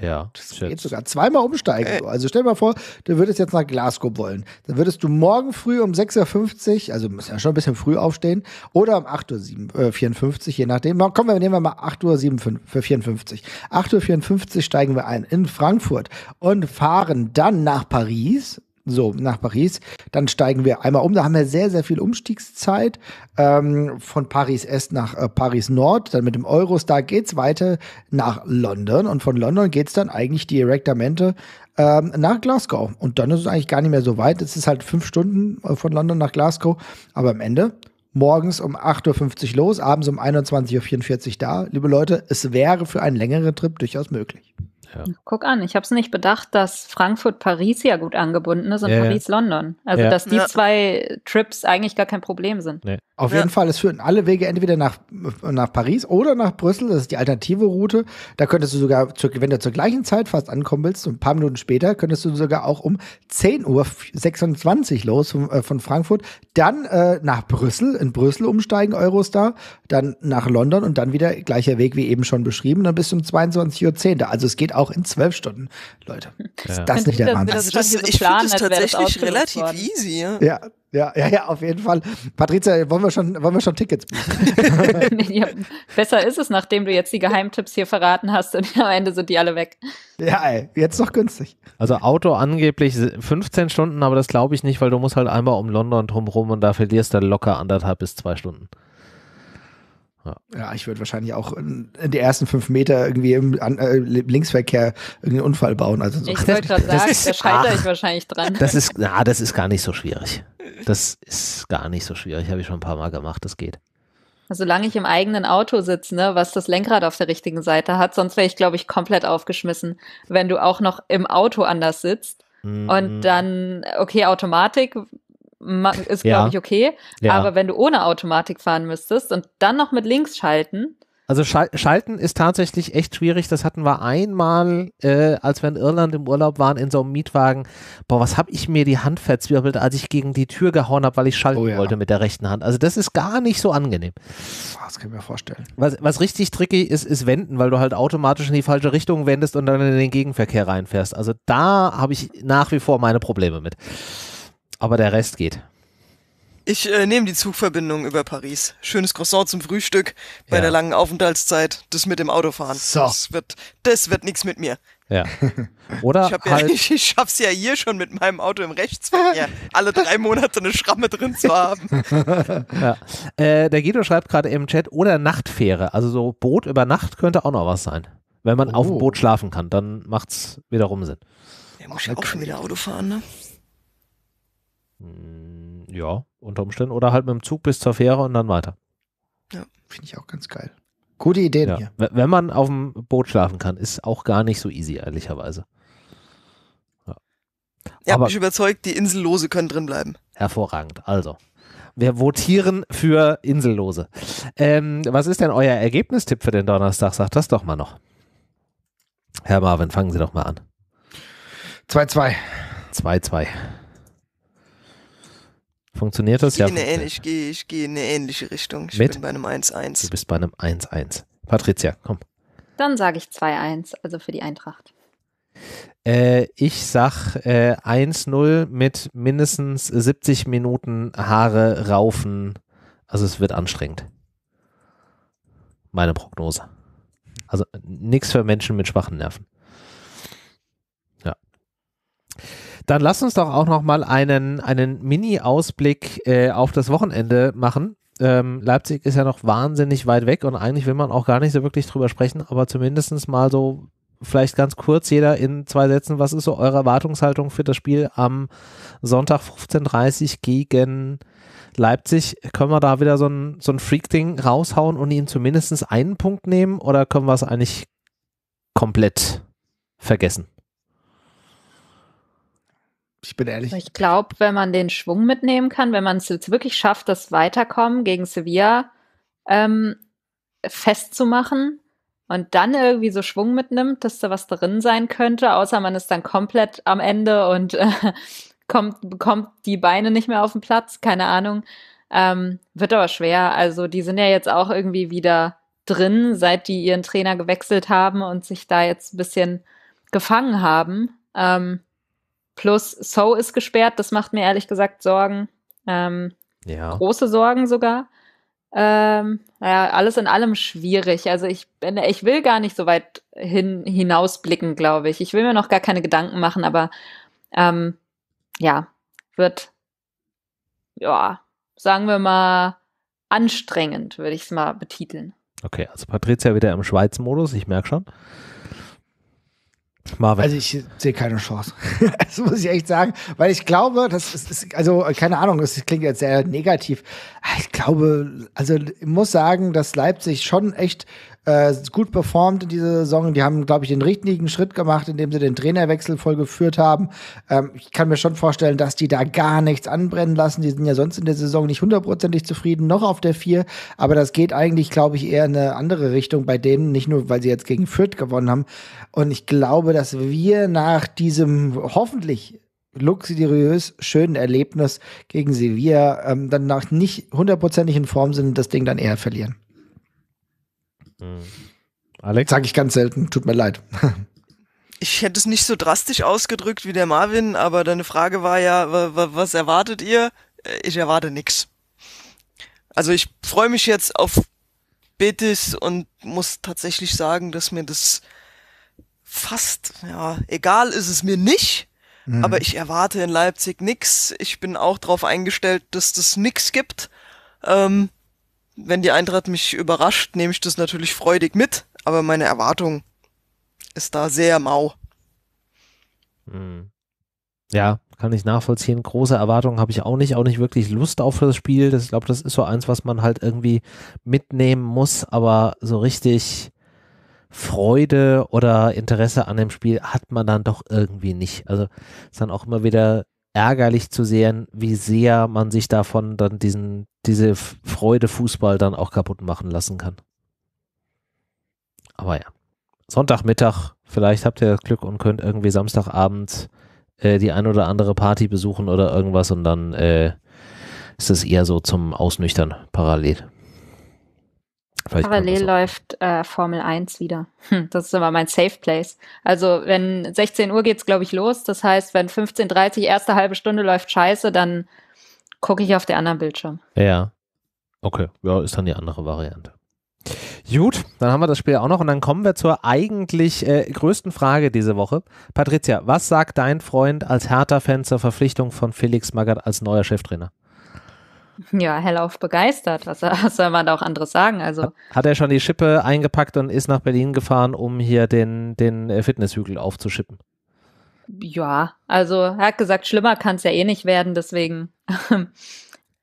[SPEAKER 1] Ja. Das shit.
[SPEAKER 2] geht sogar zweimal umsteigen. Äh. Also stell dir mal vor, du würdest jetzt nach Glasgow wollen. Dann würdest du morgen früh um 6.50 Uhr, also müssen ja schon ein bisschen früh aufstehen, oder um 8.54 Uhr, äh, je nachdem. Kommen wir, nehmen wir mal 8.54 Uhr. 8.54 äh, Uhr steigen wir ein in Frankfurt und fahren dann nach Paris so, nach Paris. Dann steigen wir einmal um. Da haben wir sehr, sehr viel Umstiegszeit. Ähm, von Paris Est nach äh, Paris Nord. Dann mit dem Eurostar geht es weiter nach London. Und von London geht es dann eigentlich direktamente ähm, nach Glasgow. Und dann ist es eigentlich gar nicht mehr so weit. Es ist halt fünf Stunden äh, von London nach Glasgow. Aber am Ende morgens um 8.50 Uhr los, abends um 21.44 Uhr da. Liebe Leute, es wäre für einen längeren Trip durchaus möglich.
[SPEAKER 4] Ja. Guck an, ich habe es nicht bedacht, dass Frankfurt-Paris ja gut angebunden ist und ja, Paris-London. Also, ja. dass die zwei Trips eigentlich gar kein Problem sind. Nee.
[SPEAKER 2] Auf jeden Fall, es führen alle Wege entweder nach, nach Paris oder nach Brüssel. Das ist die alternative Route. Da könntest du sogar, wenn du zur gleichen Zeit fast ankommen willst, ein paar Minuten später, könntest du sogar auch um 10.26 Uhr los von, äh, von Frankfurt, dann äh, nach Brüssel, in Brüssel umsteigen, Eurostar, dann nach London und dann wieder gleicher Weg wie eben schon beschrieben, dann bis um 22.10 Uhr. Also, es geht auch auch in zwölf Stunden. Leute, ist ja. das nicht der Wahnsinn? Das, das, ich finde es tatsächlich relativ
[SPEAKER 3] worden.
[SPEAKER 4] easy. Ja. ja.
[SPEAKER 2] Ja, ja, ja, auf jeden Fall. Patricia, wollen wir schon, wollen wir schon Tickets buchen?
[SPEAKER 4] <laughs> ja, besser ist es, nachdem du jetzt die Geheimtipps hier verraten hast und am Ende sind die alle weg.
[SPEAKER 2] Ja, ey, jetzt noch günstig.
[SPEAKER 1] Also Auto angeblich 15 Stunden, aber das glaube ich nicht, weil du musst halt einmal um London drumherum und da verlierst du locker anderthalb bis zwei Stunden.
[SPEAKER 2] Ja, ja ich würde wahrscheinlich auch in äh, die ersten fünf Meter irgendwie im An äh, Linksverkehr irgendeinen Unfall bauen. Also
[SPEAKER 1] so. Ich wollte gerade sagen, ist, da scheitere ich
[SPEAKER 4] wahrscheinlich dran. Das ist,
[SPEAKER 2] na, das ist gar nicht
[SPEAKER 1] so schwierig. Das ist gar nicht so schwierig. Habe ich schon ein paar Mal gemacht. Das geht.
[SPEAKER 4] Also solange ich im eigenen Auto sitze, ne, was das Lenkrad auf der richtigen Seite hat, sonst wäre ich, glaube ich, komplett aufgeschmissen, wenn du auch noch im Auto anders sitzt. Mhm. Und dann, okay, Automatik ist, ja. glaube ich, okay. Ja. Aber wenn du ohne Automatik fahren müsstest und dann noch mit links schalten.
[SPEAKER 1] Also schal schalten ist tatsächlich echt schwierig. Das hatten wir einmal, äh, als wir in Irland im Urlaub waren, in so einem Mietwagen. Boah, was habe ich mir die Hand verzwirbelt, als ich gegen die Tür gehauen habe, weil ich schalten oh, ja. wollte mit der rechten Hand. Also das ist gar nicht so angenehm.
[SPEAKER 2] Das kann ich mir vorstellen.
[SPEAKER 1] Was, was richtig tricky ist, ist wenden, weil du halt automatisch in die falsche Richtung wendest und dann in den Gegenverkehr reinfährst. Also da habe ich nach wie vor meine Probleme mit. Aber der Rest geht.
[SPEAKER 3] Ich äh, nehme die Zugverbindung über Paris. Schönes Croissant zum Frühstück bei ja. der langen Aufenthaltszeit. Das mit dem Autofahren. So. Das wird, das wird nichts mit mir.
[SPEAKER 1] Ja. Oder ich, halt ja, <laughs> ich,
[SPEAKER 3] ich, schaff's ja hier schon mit meinem Auto im Rechtsverkehr, <laughs> alle drei Monate eine Schramme drin zu haben.
[SPEAKER 1] <laughs> ja. äh, der Guido schreibt gerade im Chat, oder Nachtfähre. Also so Boot über Nacht könnte auch noch was sein. Wenn man oh. auf dem oh. Boot schlafen kann, dann macht's wiederum Sinn. Ja, muss
[SPEAKER 3] ich auch schon wieder Auto fahren, ne?
[SPEAKER 1] Mm, ja, unter Umständen. Oder halt mit dem Zug bis zur Fähre und dann weiter. Ja, finde ich auch ganz geil. Gute Idee ja. hier. Wenn man auf dem Boot schlafen kann, ist auch gar nicht so easy, ehrlicherweise.
[SPEAKER 3] Ja. Ihr habt mich überzeugt, die Insellose können drin
[SPEAKER 1] bleiben. Hervorragend. Also, wir votieren für Insellose. Ähm, was ist denn euer Ergebnistipp für den Donnerstag? Sagt das doch mal noch. Herr Marvin, fangen Sie doch mal an. 2-2. 2-2. Funktioniert das? Ich ja. Gehe eine ähnlich,
[SPEAKER 4] ich, gehe,
[SPEAKER 3] ich gehe in eine ähnliche Richtung. Ich Mit? bin bei einem 1-1. Du
[SPEAKER 1] bist bei einem 1-1. Patricia, komm.
[SPEAKER 4] Dann sage ich 2-1, also für die Eintracht.
[SPEAKER 1] Äh, ich sag äh, 1-0 mit mindestens 70 Minuten Haare raufen. Also es wird anstrengend. Meine Prognose. Also nichts für Menschen mit schwachen Nerven. Dann lass uns doch auch nochmal einen, einen Mini-Ausblick äh, auf das Wochenende machen. Ähm, Leipzig ist ja noch wahnsinnig weit weg und eigentlich will man auch gar nicht so wirklich drüber sprechen, aber zumindest mal so vielleicht ganz kurz jeder in zwei Sätzen, was ist so eure Erwartungshaltung für das Spiel am Sonntag 15.30 Uhr gegen Leipzig? Können wir da wieder so ein, so ein Freak-Ding raushauen und ihm zumindest einen Punkt nehmen oder können wir es eigentlich komplett vergessen?
[SPEAKER 4] Ich bin ehrlich. Ich glaube, wenn man den Schwung mitnehmen kann, wenn man es jetzt wirklich schafft, das Weiterkommen gegen Sevilla ähm, festzumachen und dann irgendwie so Schwung mitnimmt, dass da was drin sein könnte, außer man ist dann komplett am Ende und äh, <laughs> kommt, bekommt die Beine nicht mehr auf den Platz, keine Ahnung. Ähm, wird aber schwer. Also die sind ja jetzt auch irgendwie wieder drin, seit die ihren Trainer gewechselt haben und sich da jetzt ein bisschen gefangen haben. Ähm, Plus So ist gesperrt, das macht mir ehrlich gesagt Sorgen. Ähm, ja. Große Sorgen sogar. Ähm, naja, alles in allem schwierig. Also ich bin, ich will gar nicht so weit hin, hinausblicken, glaube ich. Ich will mir noch gar keine Gedanken machen, aber ähm, ja, wird, ja, sagen wir mal, anstrengend, würde ich es mal betiteln.
[SPEAKER 1] Okay, also Patricia wieder im Schweiz-Modus, ich merke schon. Marvin. Also
[SPEAKER 2] ich sehe keine Chance. <laughs> das muss ich echt sagen, weil ich glaube, das ist, ist, also keine Ahnung, das klingt jetzt sehr negativ. Ich glaube, also ich muss sagen, dass Leipzig schon echt äh, gut performt in dieser Saison. Die haben, glaube ich, den richtigen Schritt gemacht, indem sie den Trainerwechsel vollgeführt haben. Ähm, ich kann mir schon vorstellen, dass die da gar nichts anbrennen lassen. Die sind ja sonst in der Saison nicht hundertprozentig zufrieden, noch auf der vier. Aber das geht eigentlich, glaube ich, eher in eine andere Richtung bei denen. Nicht nur, weil sie jetzt gegen Fürth gewonnen haben. Und ich glaube, dass wir nach diesem hoffentlich luxuriös schönen Erlebnis gegen Sevilla ähm, dann nach nicht hundertprozentig in Form sind und das Ding dann eher verlieren. Mhm. Alex? Sag ich ganz selten, tut mir leid. <laughs>
[SPEAKER 3] ich hätte es nicht so drastisch ausgedrückt wie der Marvin, aber deine Frage war ja, was erwartet ihr? Äh, ich erwarte nichts. Also ich freue mich jetzt auf Betis und muss tatsächlich sagen, dass mir das fast, ja, egal ist es mir nicht, mhm. aber ich erwarte in Leipzig nichts. Ich bin auch darauf eingestellt, dass das nichts gibt. Ähm, wenn die Eintracht mich überrascht, nehme ich das natürlich freudig mit, aber meine Erwartung ist da sehr mau.
[SPEAKER 1] Hm. Ja, kann ich nachvollziehen. Große Erwartungen habe ich auch nicht, auch nicht wirklich Lust auf das Spiel. Das, ich glaube, das ist so eins, was man halt irgendwie mitnehmen muss, aber so richtig Freude oder Interesse an dem Spiel hat man dann doch irgendwie nicht. Also ist dann auch immer wieder ärgerlich zu sehen, wie sehr man sich davon dann diesen, diese Freude Fußball dann auch kaputt machen lassen kann. Aber ja. Sonntagmittag, vielleicht habt ihr das Glück und könnt irgendwie Samstagabend äh, die ein oder andere Party besuchen oder irgendwas und dann äh, ist es eher so zum Ausnüchtern parallel. Vielleicht Parallel
[SPEAKER 4] läuft äh, Formel 1 wieder. Hm, das ist immer mein Safe Place. Also wenn 16 Uhr geht es, glaube ich, los. Das heißt, wenn 15.30 Uhr erste halbe Stunde läuft scheiße, dann gucke ich auf den anderen Bildschirm.
[SPEAKER 1] Ja. Okay, ja, ist dann die andere Variante. Gut, dann haben wir das Spiel auch noch und dann kommen wir zur eigentlich äh, größten Frage diese Woche. Patricia, was sagt dein Freund als Hertha-Fan zur Verpflichtung von Felix Magath als neuer Cheftrainer?
[SPEAKER 4] Ja, hellauf begeistert. Was, was soll man da auch anderes sagen? Also
[SPEAKER 1] hat er schon die Schippe eingepackt und ist nach Berlin gefahren, um hier den, den äh, Fitnesshügel aufzuschippen?
[SPEAKER 4] Ja, also er hat gesagt, schlimmer kann es ja eh nicht werden, deswegen <laughs>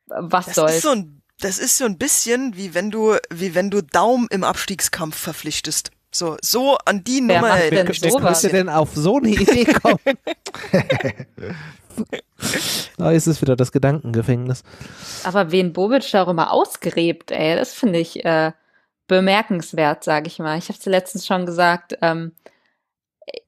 [SPEAKER 4] was das soll's. Ist so ein,
[SPEAKER 3] das ist so ein bisschen wie wenn du, wie wenn du Daum im Abstiegskampf verpflichtest. So, so an die Wer Nummer. Wer denn sowas? denn
[SPEAKER 1] auf so eine Idee kommen? <laughs> <laughs> da <laughs> ist es wieder das Gedankengefängnis.
[SPEAKER 4] Aber wen Bobic darüber ausgräbt, ey, das finde ich äh, bemerkenswert, sage ich mal. Ich habe es letztens schon gesagt, ähm,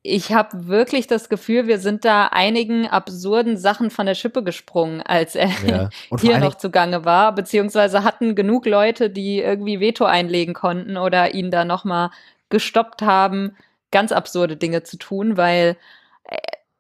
[SPEAKER 4] ich habe wirklich das Gefühl, wir sind da einigen absurden Sachen von der Schippe gesprungen, als er ja. <laughs> hier noch zugange war, beziehungsweise hatten genug Leute, die irgendwie Veto einlegen konnten oder ihn da nochmal gestoppt haben, ganz absurde Dinge zu tun, weil äh,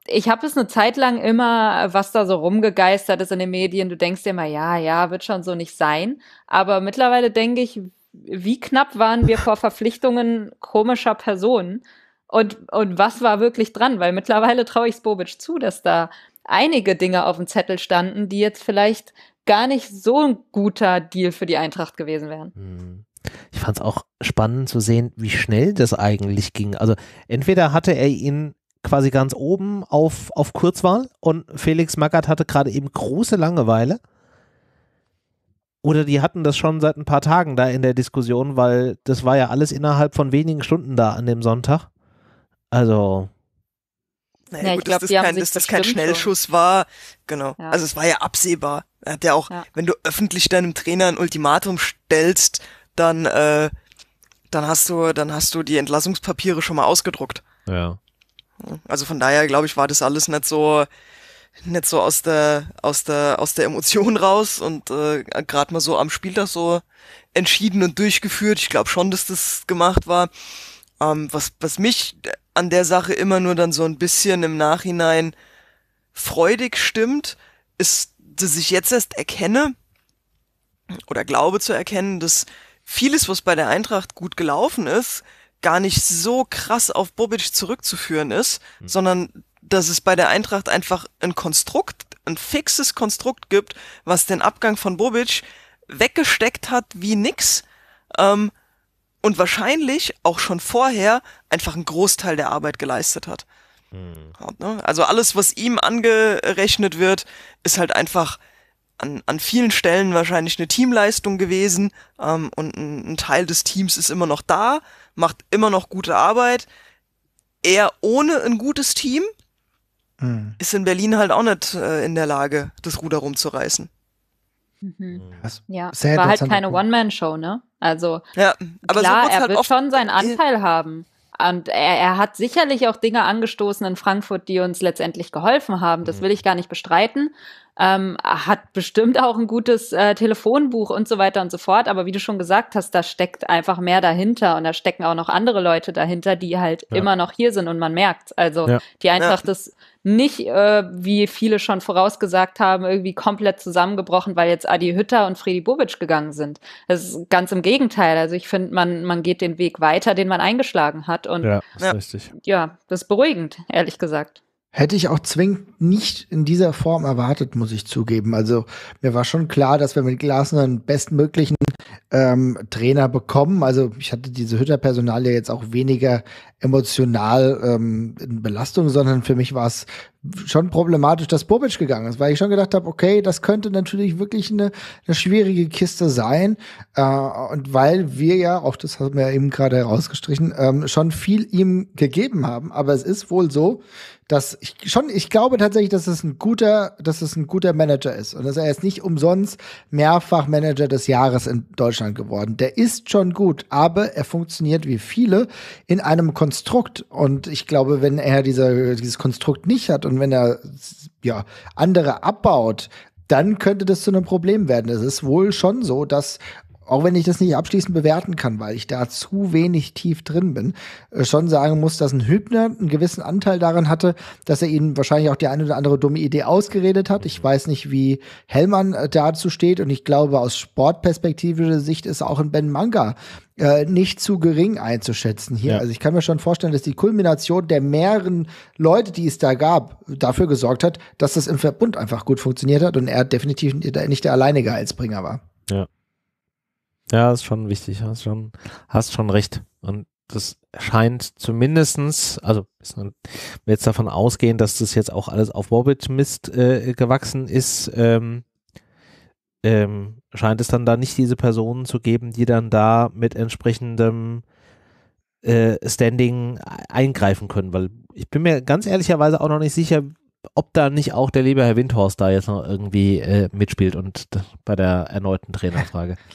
[SPEAKER 4] ich habe es eine Zeit lang immer, was da so rumgegeistert ist in den Medien, du denkst dir immer, ja, ja, wird schon so nicht sein. Aber mittlerweile denke ich, wie knapp waren wir vor Verpflichtungen komischer Personen? Und, und was war wirklich dran? Weil mittlerweile traue ich Bobic zu, dass da einige Dinge auf dem Zettel standen, die jetzt vielleicht gar nicht so ein guter Deal für die Eintracht gewesen wären. Hm.
[SPEAKER 1] Ich fand es auch spannend zu sehen, wie schnell das eigentlich ging. Also entweder hatte er ihn quasi ganz oben auf, auf Kurzwahl und Felix Magath hatte gerade eben große Langeweile. Oder die hatten das schon seit ein paar Tagen da in der Diskussion, weil das war ja alles innerhalb von wenigen Stunden da an dem Sonntag. Also.
[SPEAKER 3] Naja, ja, gut, glaub, dass, das kein, dass das kein Schnellschuss schon. war. Genau. Ja. Also es war ja absehbar. Er hat ja auch, ja. wenn du öffentlich deinem Trainer ein Ultimatum stellst, dann, äh, dann hast du, dann hast du die Entlassungspapiere schon mal ausgedruckt. Ja. Also von daher, glaube ich, war das alles nicht so nicht so aus der aus der aus der Emotion <laughs> raus und äh, gerade mal so am Spieltag so entschieden und durchgeführt. Ich glaube schon, dass das gemacht war. Ähm, was was mich an der Sache immer nur dann so ein bisschen im Nachhinein freudig stimmt, ist, dass ich jetzt erst erkenne oder glaube zu erkennen, dass vieles, was bei der Eintracht gut gelaufen ist, gar nicht so krass auf Bobic zurückzuführen ist, mhm. sondern dass es bei der Eintracht einfach ein Konstrukt, ein fixes Konstrukt gibt, was den Abgang von Bobic weggesteckt hat wie nix ähm, und wahrscheinlich auch schon vorher einfach einen Großteil der Arbeit geleistet hat. Hm. Ne? Also alles, was ihm angerechnet wird, ist halt einfach an, an vielen Stellen wahrscheinlich eine Teamleistung gewesen ähm, und ein, ein Teil des Teams ist immer noch da macht immer noch gute Arbeit. Er ohne ein gutes Team mhm. ist in Berlin halt auch nicht äh, in der Lage, das Ruder rumzureißen.
[SPEAKER 4] Mhm. Ja, Sehr war halt keine One-Man-Show, ne? Also ja, klar, er halt wird schon seinen Anteil haben. Und er, er, hat sicherlich auch Dinge angestoßen in Frankfurt, die uns letztendlich geholfen haben. Das mhm. will ich gar nicht bestreiten ähm, hat bestimmt auch ein gutes äh, Telefonbuch und so weiter und so fort. Aber wie du schon gesagt hast, da steckt einfach mehr dahinter und da stecken auch noch andere Leute dahinter, die halt ja. immer noch hier sind und man merkt. Also ja. die Eintracht ja. ist nicht, äh, wie viele schon vorausgesagt haben, irgendwie komplett zusammengebrochen, weil jetzt Adi Hütter und Fredi Bobic gegangen sind. Das ist ganz im Gegenteil. Also ich finde, man, man geht den Weg weiter, den man eingeschlagen hat. Und ja, das ist richtig. Ja, das ist beruhigend, ehrlich gesagt.
[SPEAKER 2] Hätte ich auch zwingend nicht in dieser Form erwartet, muss ich zugeben. Also mir war schon klar, dass wir mit Glasner einen bestmöglichen ähm, Trainer bekommen. Also ich hatte diese hütter ja jetzt auch weniger emotional ähm, in Belastung, sondern für mich war es schon problematisch, dass Bobic gegangen ist, weil ich schon gedacht habe, okay, das könnte natürlich wirklich eine, eine schwierige Kiste sein. Äh, und weil wir ja, auch das haben wir ja eben gerade herausgestrichen, ähm, schon viel ihm gegeben haben. Aber es ist wohl so, dass ich schon, ich glaube tatsächlich, dass es ein guter, dass es ein guter Manager ist und dass er jetzt nicht umsonst mehrfach Manager des Jahres in Deutschland geworden. Der ist schon gut, aber er funktioniert wie viele in einem Konzept Konstrukt. Und ich glaube, wenn er dieser, dieses Konstrukt nicht hat und wenn er ja, andere abbaut, dann könnte das zu einem Problem werden. Es ist wohl schon so, dass auch wenn ich das nicht abschließend bewerten kann, weil ich da zu wenig tief drin bin, äh, schon sagen muss, dass ein Hübner einen gewissen Anteil daran hatte, dass er ihnen wahrscheinlich auch die eine oder andere dumme Idee ausgeredet hat. Ich weiß nicht, wie Hellmann äh, dazu steht und ich glaube, aus sportperspektivischer Sicht ist auch ein Ben Manga äh, nicht zu gering einzuschätzen hier. Ja. Also ich kann mir schon vorstellen, dass die Kulmination der mehreren Leute, die es da gab, dafür gesorgt hat, dass das im Verbund einfach gut funktioniert hat und er definitiv nicht der alleinige Heilsbringer war.
[SPEAKER 1] Ja. Ja, ist schon wichtig. Hast schon, hast schon recht. Und das scheint zumindestens, also wenn wir jetzt davon ausgehen, dass das jetzt auch alles auf Wobbit Mist äh, gewachsen ist, ähm, ähm, scheint es dann da nicht diese Personen zu geben, die dann da mit entsprechendem äh, Standing eingreifen können, weil ich bin mir ganz ehrlicherweise auch noch nicht sicher, ob da nicht auch der liebe Herr Windhorst da jetzt noch irgendwie äh, mitspielt und bei der erneuten Trainerfrage. <laughs>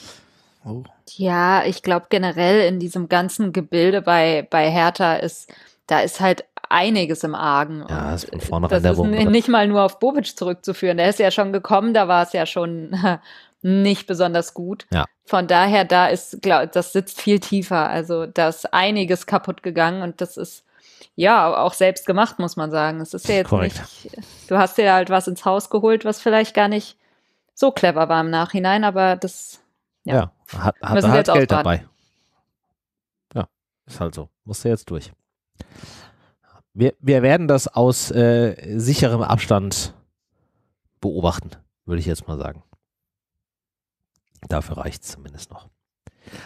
[SPEAKER 4] Oh. Ja, ich glaube generell in diesem ganzen Gebilde bei, bei Hertha ist, da ist halt einiges im Argen. Ja, ist von das ist nicht mal nur auf Bobic zurückzuführen. Der ist ja schon gekommen, da war es ja schon <laughs> nicht besonders gut. Ja. Von daher, da ist, glaub, das sitzt viel tiefer. Also da ist einiges kaputt gegangen und das ist ja auch selbst gemacht, muss man sagen. Es ist ja jetzt Korrekt. nicht. Du hast dir halt was ins Haus geholt, was vielleicht gar nicht so clever war im Nachhinein, aber das ja, ja hat, hat, hat halt Geld ausbaden. dabei.
[SPEAKER 1] Ja, ist halt so. Musste jetzt durch. Wir, wir werden das aus äh, sicherem Abstand beobachten, würde ich jetzt mal sagen. Dafür reicht es zumindest noch.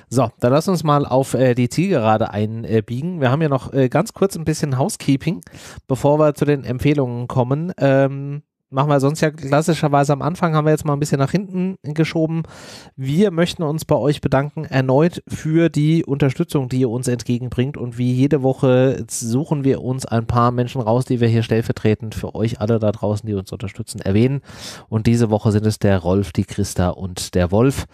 [SPEAKER 1] So, dann lass uns mal auf äh, die Zielgerade einbiegen. Äh, wir haben ja noch äh, ganz kurz ein bisschen Housekeeping, bevor wir zu den Empfehlungen kommen. Ähm, machen wir sonst ja klassischerweise am Anfang, haben wir jetzt mal ein bisschen nach hinten geschoben. Wir möchten uns bei euch bedanken erneut für die Unterstützung, die ihr uns entgegenbringt. Und wie jede Woche suchen wir uns ein paar Menschen raus, die wir hier stellvertretend für euch alle da draußen, die uns unterstützen, erwähnen. Und diese Woche sind es der Rolf, die Christa und der Wolf.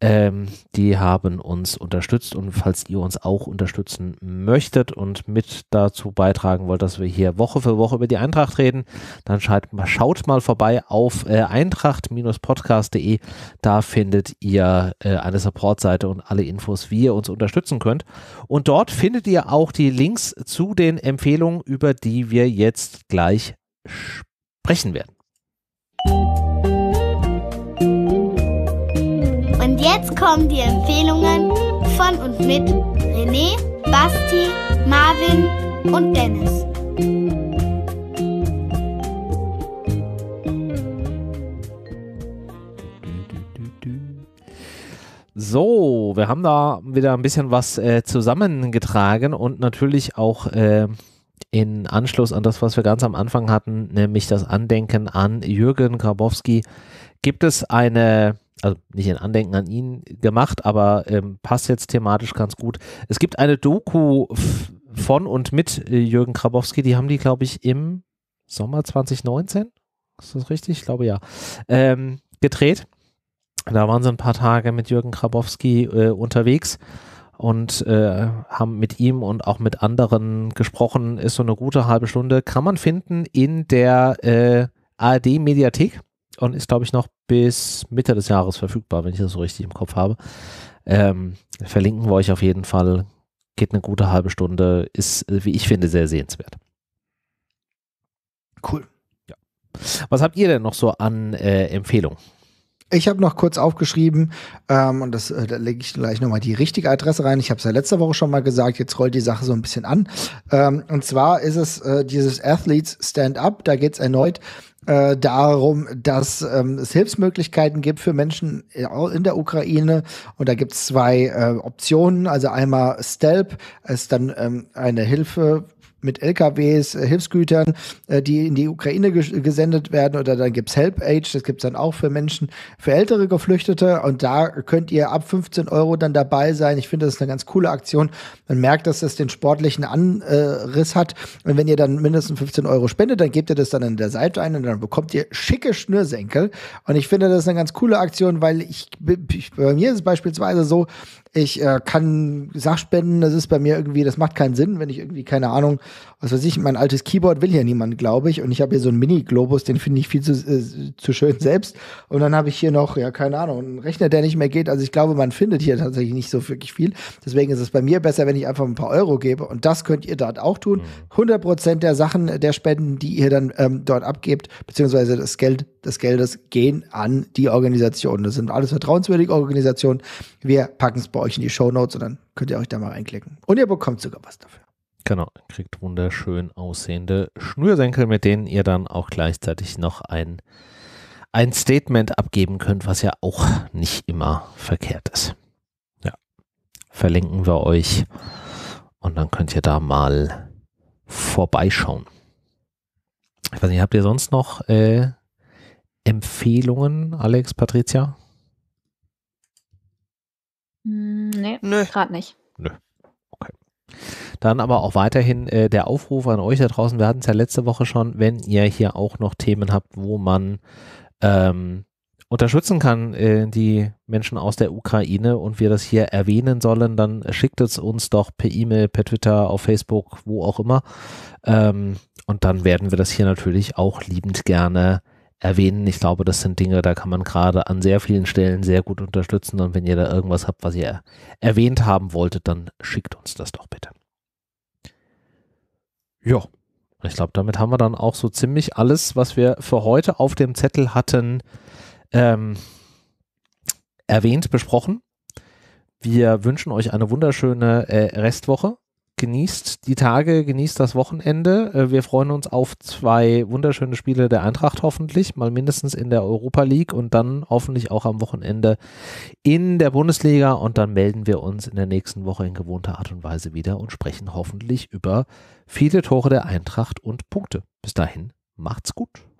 [SPEAKER 1] Ähm, die haben uns unterstützt und falls ihr uns auch unterstützen möchtet und mit dazu beitragen wollt, dass wir hier Woche für Woche über die Eintracht reden, dann schaut, schaut mal vorbei auf äh, eintracht-podcast.de. Da findet ihr äh, eine Supportseite und alle Infos, wie ihr uns unterstützen könnt. Und dort findet ihr auch die Links zu den Empfehlungen, über die wir jetzt gleich sprechen werden.
[SPEAKER 3] Jetzt kommen die Empfehlungen von und mit René, Basti, Marvin und Dennis.
[SPEAKER 1] So, wir haben da wieder ein bisschen was äh, zusammengetragen und natürlich auch äh, in Anschluss an das, was wir ganz am Anfang hatten, nämlich das Andenken an Jürgen Grabowski, gibt es eine also nicht in Andenken an ihn gemacht, aber ähm, passt jetzt thematisch ganz gut. Es gibt eine Doku von und mit äh, Jürgen Krabowski, die haben die, glaube ich, im Sommer 2019, ist das richtig? Ich glaube ja, ähm, gedreht. Da waren sie ein paar Tage mit Jürgen Krabowski äh, unterwegs und äh, haben mit ihm und auch mit anderen gesprochen. Ist so eine gute halbe Stunde. Kann man finden in der äh, ARD-Mediathek und ist, glaube ich, noch bis Mitte des Jahres verfügbar, wenn ich das so richtig im Kopf habe. Ähm, verlinken wir euch auf jeden Fall. Geht eine gute halbe Stunde, ist, äh, wie ich finde, sehr sehenswert.
[SPEAKER 2] Cool. Ja. Was habt ihr denn noch so an äh, Empfehlungen? Ich habe noch kurz aufgeschrieben, ähm, und das, äh, da lege ich gleich nochmal die richtige Adresse rein. Ich habe es ja letzte Woche schon mal gesagt, jetzt rollt die Sache so ein bisschen an. Ähm, und zwar ist es äh, dieses Athletes Stand Up. Da geht es erneut äh, darum, dass ähm, es Hilfsmöglichkeiten gibt für Menschen äh, in der Ukraine. Und da gibt es zwei äh, Optionen. Also einmal STELP ist dann ähm, eine Hilfe mit LKWs, äh, Hilfsgütern, äh, die in die Ukraine gesendet werden. Oder dann gibt es Help Age, das gibt es dann auch für Menschen, für ältere Geflüchtete. Und da könnt ihr ab 15 Euro dann dabei sein. Ich finde, das ist eine ganz coole Aktion. Man merkt, dass das den sportlichen Anriss hat. Und wenn ihr dann mindestens 15 Euro spendet, dann gebt ihr das dann in der Seite ein und dann bekommt ihr schicke Schnürsenkel. Und ich finde, das ist eine ganz coole Aktion, weil ich, ich bei mir ist es beispielsweise so, ich äh, kann Sachspenden, das ist bei mir irgendwie, das macht keinen Sinn, wenn ich irgendwie, keine Ahnung, was weiß ich, mein altes Keyboard will ja niemand, glaube ich. Und ich habe hier so einen Mini-Globus, den finde ich viel zu, äh, zu schön selbst. Und dann habe ich hier noch, ja, keine Ahnung, einen Rechner, der nicht mehr geht. Also ich glaube, man findet hier tatsächlich nicht so wirklich viel. Deswegen ist es bei mir besser, wenn ich einfach ein paar Euro gebe. Und das könnt ihr dort auch tun. 100 mhm. der Sachen, der Spenden, die ihr dann ähm, dort abgebt, beziehungsweise das Geld des Geldes gehen an die Organisationen. Das sind alles vertrauenswürdige Organisationen. Wir packen es bei euch in die Show Notes und dann könnt ihr euch da mal reinklicken. Und ihr bekommt sogar was dafür.
[SPEAKER 1] Genau, kriegt wunderschön aussehende Schnürsenkel, mit denen ihr dann auch gleichzeitig noch ein, ein Statement abgeben könnt, was ja auch nicht immer verkehrt ist. Ja, verlinken wir euch und dann könnt ihr da mal vorbeischauen. Ich weiß nicht, habt ihr sonst noch äh, Empfehlungen, Alex, Patricia?
[SPEAKER 4] Hm, nee, gerade nicht. Nö.
[SPEAKER 1] Okay. Dann aber auch weiterhin äh, der Aufruf an euch da draußen. Wir hatten es ja letzte Woche schon, wenn ihr hier auch noch Themen habt, wo man ähm, unterstützen kann, äh, die Menschen aus der Ukraine und wir das hier erwähnen sollen, dann schickt es uns doch per E-Mail, per Twitter, auf Facebook, wo auch immer. Ähm, und dann werden wir das hier natürlich auch liebend gerne äh, erwähnen. Ich glaube, das sind Dinge, da kann man gerade an sehr vielen Stellen sehr gut unterstützen. Und wenn ihr da irgendwas habt, was ihr erwähnt haben wolltet, dann schickt uns das doch bitte. Ja, ich glaube, damit haben wir dann auch so ziemlich alles, was wir für heute auf dem Zettel hatten, ähm, erwähnt, besprochen. Wir wünschen euch eine wunderschöne äh, Restwoche genießt die Tage, genießt das Wochenende. Äh, wir freuen uns auf zwei wunderschöne Spiele der Eintracht hoffentlich, mal mindestens in der Europa League und dann hoffentlich auch am Wochenende in der Bundesliga und dann melden wir uns in der nächsten Woche in gewohnter Art und Weise wieder und sprechen hoffentlich über viele Tore der Eintracht und Punkte. Bis dahin, macht's gut.